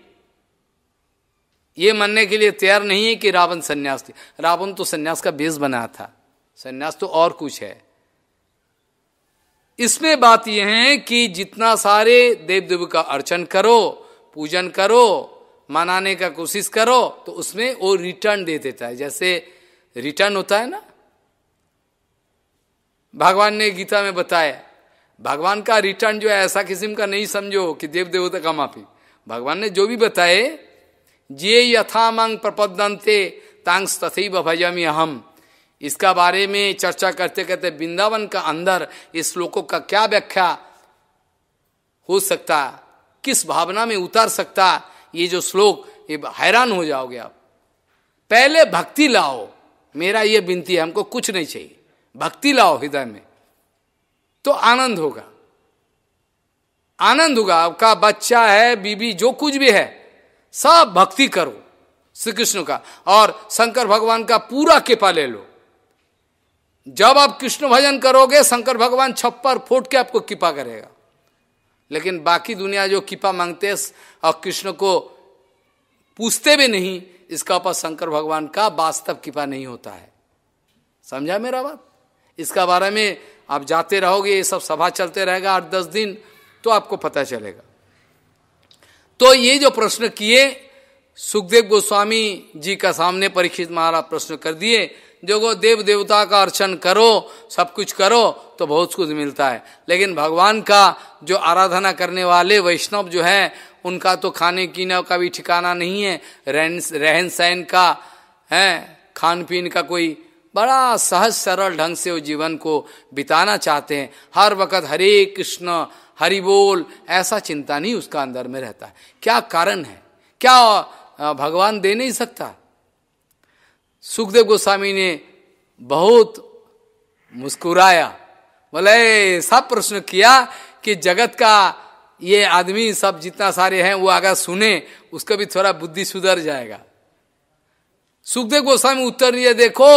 ये मरने के लिए तैयार नहीं है कि रावण सन्यास लिया रावण तो सन्यास का बेस बनाया था सन्यास तो और कुछ है इसमें बात यह है कि जितना सारे देव देव का अर्चन करो पूजन करो मनाने का कोशिश करो तो उसमें वो रिटर्न दे देता है जैसे रिटर्न होता है ना भगवान ने गीता में बताया भगवान का रिटर्न जो है ऐसा किस्म का नहीं समझो कि देव देवता का माफी भगवान ने जो भी बताए जे यथाम मांग प्रपदंते तांग तथे भजमी अहम इसका बारे में चर्चा करते करते वृंदावन का अंदर इस श्लोकों का क्या व्याख्या हो सकता किस भावना में उतर सकता ये जो श्लोक ये हैरान हो जाओगे आप पहले भक्ति लाओ मेरा ये विनती है हमको कुछ नहीं चाहिए भक्ति लाओ हृदय में तो आनंद होगा आनंद होगा आपका बच्चा है बीबी जो कुछ भी है सब भक्ति करो श्री कृष्ण का और शंकर भगवान का पूरा कृपा ले लो जब आप कृष्ण भजन करोगे शंकर भगवान छप्पर फूट के आपको कृपा करेगा लेकिन बाकी दुनिया जो कृपा मांगते और कृष्ण को पूछते भी नहीं इसका ऊपर शंकर भगवान का वास्तव कृपा नहीं होता है समझा मेरा बात इसका बारे में आप जाते रहोगे ये सब सभा चलते रहेगा आठ दस दिन तो आपको पता चलेगा तो ये जो प्रश्न किए सुखदेव गोस्वामी जी का सामने परीक्षित महाराज प्रश्न कर दिए देखो देव देवता का अर्चन करो सब कुछ करो तो बहुत कुछ मिलता है लेकिन भगवान का जो आराधना करने वाले वैष्णव जो हैं उनका तो खाने पीने का भी ठिकाना नहीं है रहन रहन सहन का है खान पीन का कोई बड़ा सहज सरल ढंग से वो जीवन को बिताना चाहते हैं हर वक्त हरे कृष्ण हरि बोल ऐसा चिंता नहीं उसका अंदर में रहता है क्या कारण है क्या भगवान दे नहीं सकता सुखदेव गोस्वामी ने बहुत मुस्कुराया बोले सब प्रश्न किया कि जगत का ये आदमी सब जितना सारे हैं वो अगर सुने उसका भी थोड़ा बुद्धि सुधर जाएगा सुखदेव गोस्वामी उत्तर दिया देखो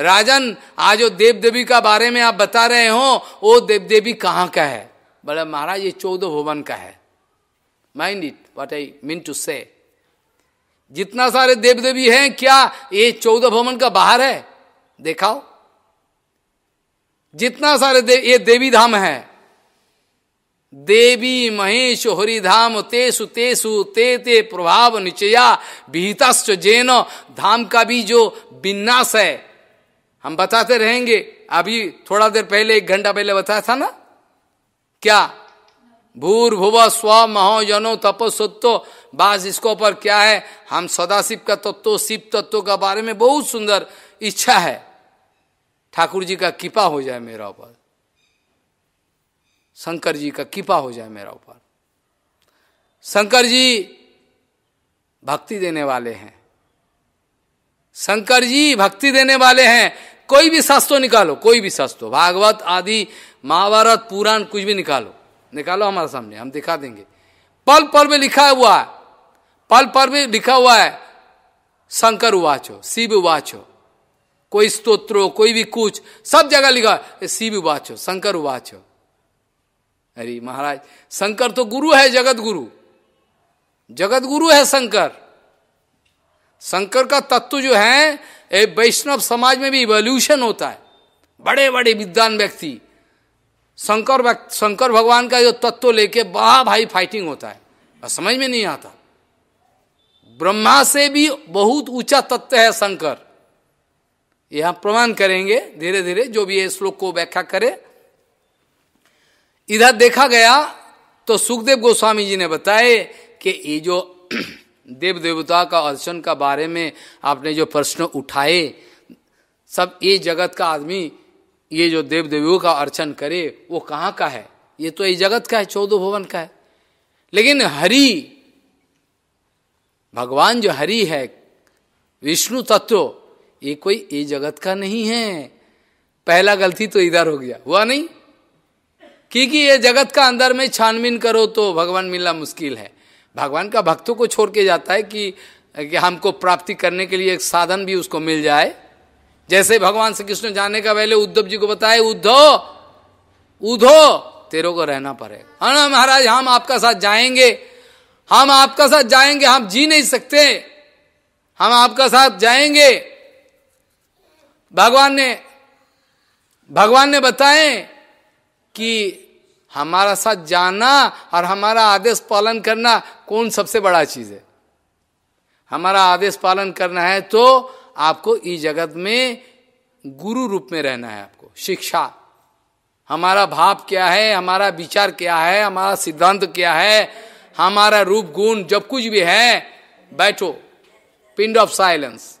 राजन आज वो देव देवी का बारे में आप बता रहे हो वो देव देवी कहाँ का है बोले महाराज ये चौदह भवन का है mind it what I mean to say जितना सारे देव देवी हैं क्या ये चौदह भवन का बाहर है देखाओ जितना सारे देव ये देवी धाम है देवी महेश हरिधाम तेसु तेसु ते ते प्रभाव निचया विहिताश्च जैन धाम का भी जो विन्यास है हम बताते रहेंगे अभी थोड़ा देर पहले एक घंटा पहले बताया था ना क्या भूर्भुव स्व महो जनो तपस्व बास इसको पर क्या है हम सदाशिव का तत्व शिव तत्व का बारे में बहुत सुंदर इच्छा है ठाकुर जी का कृपा हो जाए मेरा ऊपर शंकर जी का कृपा हो जाए मेरा ऊपर शंकर जी भक्ति देने वाले हैं शंकर जी भक्ति देने वाले हैं कोई भी शास्त्रों निकालो कोई भी शास्त्रों भागवत आदि महाभारत पुराण कुछ भी निकालो निकालो हमारे सामने हम दिखा देंगे पल पल में लिखा हुआ है पल पल में लिखा हुआ है शंकर उवाचो शिव उवाचो कोई स्तोत्रो कोई भी कुछ सब जगह लिखा शिव उवाचो शंकर उवाचो अरे महाराज शंकर तो गुरु है जगत गुरु जगत गुरु है शंकर शंकर का तत्व जो है वैष्णव समाज में भी इवोल्यूशन होता है बड़े बड़े विद्वान व्यक्ति शंकर शंकर भगवान का जो तत्व लेके बड़ा भाई फाइटिंग होता है और समझ में नहीं आता ब्रह्मा से भी बहुत ऊंचा तत्व है शंकर यह प्रमाण करेंगे धीरे धीरे जो भी ये श्लोक को व्याख्या करे इधर देखा गया तो सुखदेव गोस्वामी जी ने बताए कि ये जो [clears throat] देव देवता का अर्चन का बारे में आपने जो प्रश्न उठाए सब ये जगत का आदमी ये जो देव देवियों का अर्चन करे वो कहाँ का है ये तो इस जगत का है चौदह भवन का है लेकिन हरि भगवान जो हरि है विष्णु तत्व ये कोई ये जगत का नहीं है पहला गलती तो इधर हो गया हुआ नहीं क्योंकि ये जगत का अंदर में छानबीन करो तो भगवान मिलना मुश्किल है भगवान का भक्तों को छोड़ के जाता है कि, कि हमको प्राप्ति करने के लिए एक साधन भी उसको मिल जाए जैसे भगवान श्री कृष्ण जाने का पहले उद्धव जी को बताए उद्धो उधो तेरों को रहना पड़ेगा हाँ महाराज हम आपका साथ जाएंगे हम आपका साथ जाएंगे हम जी नहीं सकते हम आपका साथ जाएंगे भगवान ने भगवान ने बताए कि हमारा साथ जाना और हमारा आदेश पालन करना कौन सबसे बड़ा चीज है हमारा आदेश पालन करना है तो आपको इस जगत में गुरु रूप में रहना है आपको शिक्षा हमारा भाव क्या है हमारा विचार क्या है हमारा सिद्धांत क्या है हमारा रूप गुण जब कुछ भी है बैठो पिंड ऑफ साइलेंस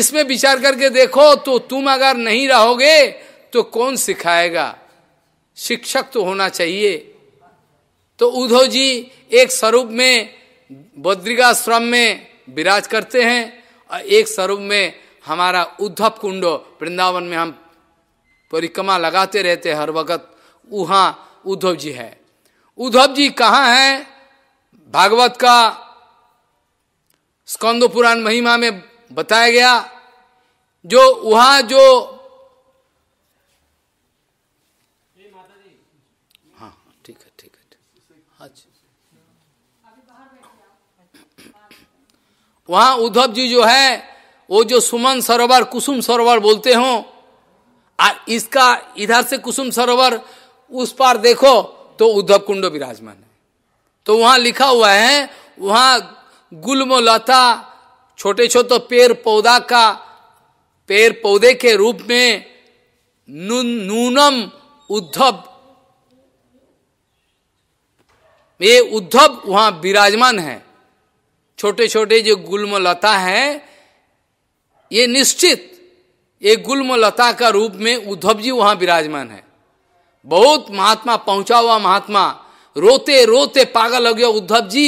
इसमें विचार करके देखो तो तुम अगर नहीं रहोगे तो कौन सिखाएगा शिक्षक तो होना चाहिए तो उद्धव जी एक स्वरूप में बद्रिकाश्रम में विराज करते हैं और एक स्वरूप में हमारा उद्धव कुंडो वृंदावन में हम परिक्रमा लगाते रहते हर वक्त वहाँ उद्धव जी है उद्धव जी कहाँ है भागवत का स्कंदो पुराण महिमा में बताया गया जो वहाँ जो वहां उद्धव जी जो है वो जो सुमन सरोवर कुसुम सरोवर बोलते हो इसका इधर से कुसुम सरोवर उस पार देखो तो उद्धव कुंड विराजमान है तो वहां लिखा हुआ है वहां गुलम लता छोटे छोटे पेड़ पौधा का पेड़ पौधे के रूप में नू, नूनम उद्धव ये उद्धव वहां विराजमान है छोटे छोटे जो गुलमलता लता हैं ये निश्चित ये गुलमलता लता का रूप में उद्धव जी वहां विराजमान है बहुत महात्मा पहुंचा हुआ महात्मा रोते रोते पागल हो गया उद्धव जी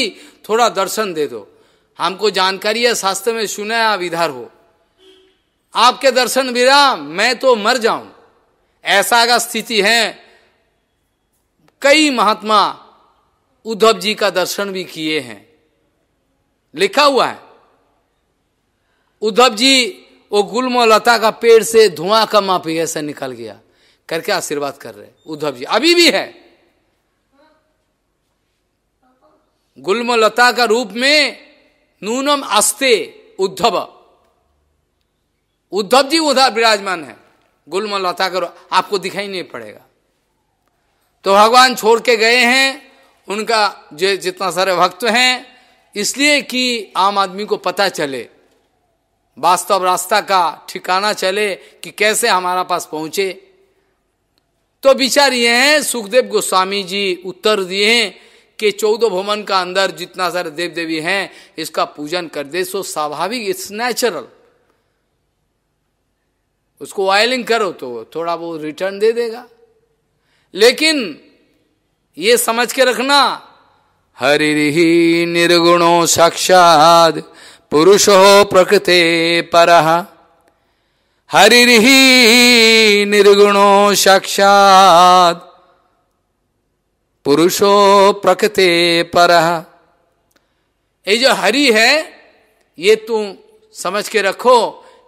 थोड़ा दर्शन दे दो हमको जानकारी है शास्त्र में सुना है आप इधर हो आपके दर्शन विरा मैं तो मर जाऊं ऐसा का स्थिति है कई महात्मा उद्धव जी का दर्शन भी किए हैं लिखा हुआ है उद्धव जी वो गुलम लता का पेड़ से धुआं का मापी ऐसा निकल गया करके आशीर्वाद कर रहे उद्धव जी अभी भी है गुलम लता का रूप में नूनम आस्ते उद्धव उद्धव जी उधर विराजमान है गुलम लता का आपको दिखाई नहीं पड़ेगा तो भगवान छोड़ के गए हैं उनका जो जितना सारे भक्त हैं इसलिए कि आम आदमी को पता चले वास्तव रास्ता का ठिकाना चले कि कैसे हमारा पास पहुंचे तो विचार ये है सुखदेव गोस्वामी जी उत्तर दिए हैं कि चौदह भवन का अंदर जितना सारे देव देवी हैं इसका पूजन कर दे सो स्वाभाविक इट्स नेचुरल उसको वायलिंग करो तो थोड़ा वो रिटर्न दे देगा लेकिन ये समझ के रखना हरिर्हि निर्गुणो साक्षाद पुरुषो प्रकृते परः हरिर्हि निर्गुणो साक्षाद पुरुषो प्रकृते पर ये जो हरि है ये तुम समझ के रखो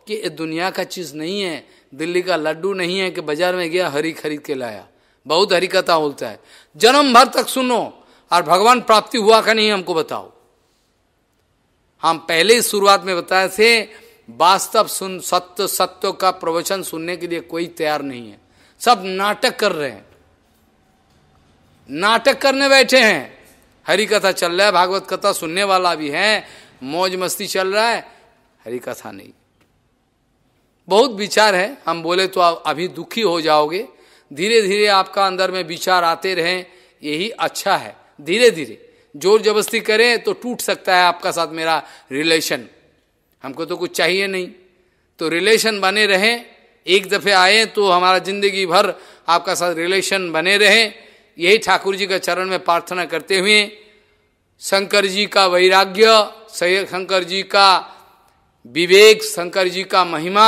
कि ये दुनिया का चीज नहीं है दिल्ली का लड्डू नहीं है कि बाजार में गया हरी खरीद के लाया बहुत हरी कथा बोलता है जन्म भर तक सुनो और भगवान प्राप्ति हुआ का नहीं हमको बताओ हम पहले शुरुआत में बताए थे वास्तव सुन सत्य सत्य का प्रवचन सुनने के लिए कोई तैयार नहीं है सब नाटक कर रहे हैं नाटक करने बैठे हैं हरि कथा चल रहा है भागवत कथा सुनने वाला भी है मौज मस्ती चल रहा है हरि कथा नहीं बहुत विचार है हम बोले तो आप अभी दुखी हो जाओगे धीरे धीरे आपका अंदर में विचार आते रहें यही अच्छा है धीरे धीरे जोर जबरस्ती करें तो टूट सकता है आपका साथ मेरा रिलेशन हमको तो कुछ चाहिए नहीं तो रिलेशन बने रहें एक दफे आए तो हमारा जिंदगी भर आपका साथ रिलेशन बने रहे यही ठाकुर जी के चरण में प्रार्थना करते हुए शंकर जी का वैराग्य शंकर जी का विवेक शंकर जी का महिमा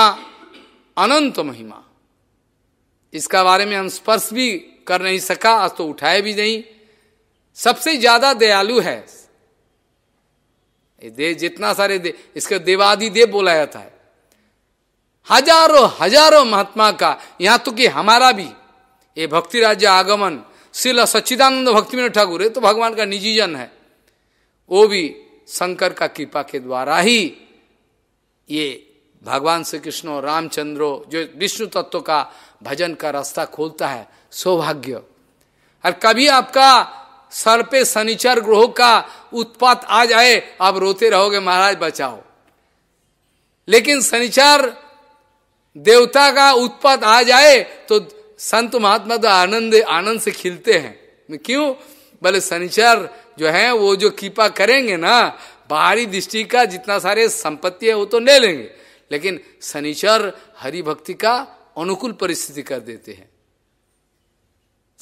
अनंत महिमा इसका बारे में हम स्पर्श भी कर नहीं सका आज तो उठाए भी नहीं सबसे ज्यादा दयालु है देव जितना सारे दे, इसके देवादि देव बोला जाता है हजारों हजारों महात्मा का यहां तो कि हमारा भी ये भक्ति राज्य आगमन शिल सच्चिदानंद भक्ति में ठाकुर तो भगवान का निजी जन है वो भी शंकर का कृपा के द्वारा ही ये भगवान श्री कृष्ण रामचंद्र रामचंद्रो जो विष्णु तत्व का भजन का रास्ता खोलता है सौभाग्य और कभी आपका सर पे शनिचर ग्रह का उत्पात आ जाए आप रोते रहोगे महाराज बचाओ लेकिन शनिचर देवता का उत्पात आ जाए तो संत महात्मा तो आनंद आनंद से खिलते हैं क्यों बोले शनिचर जो है वो जो कृपा करेंगे ना बाहरी दृष्टि का जितना सारे संपत्ति है वो तो ले लेंगे लेकिन शनिचर हरि भक्ति का अनुकूल परिस्थिति कर देते हैं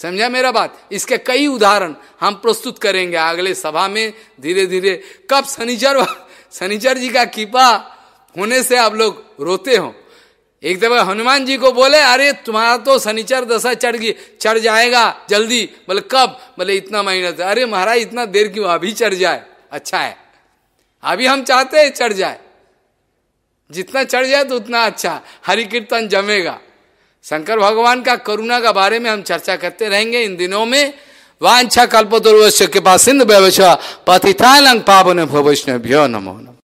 समझा मेरा बात इसके कई उदाहरण हम प्रस्तुत करेंगे अगले सभा में धीरे धीरे कब शनिचर शनिचर जी का कृपा होने से आप लोग रोते हो एक दफा हनुमान जी को बोले अरे तुम्हारा तो शनिचर दशा चढ़ गई चढ़ जाएगा जल्दी बोले कब बोले इतना महीना अरे महाराज इतना देर क्यों अभी चढ़ जाए अच्छा है अभी हम चाहते हैं चढ़ जाए जितना चढ़ जाए तो उतना अच्छा हरि कीर्तन जमेगा शंकर भगवान का करुणा का बारे में हम चर्चा करते रहेंगे इन दिनों में वांछा कल्पतरुवश्य के पास सिंध व्यवस्था पतिथालंग पावन भवैष्णव्यो नमो नम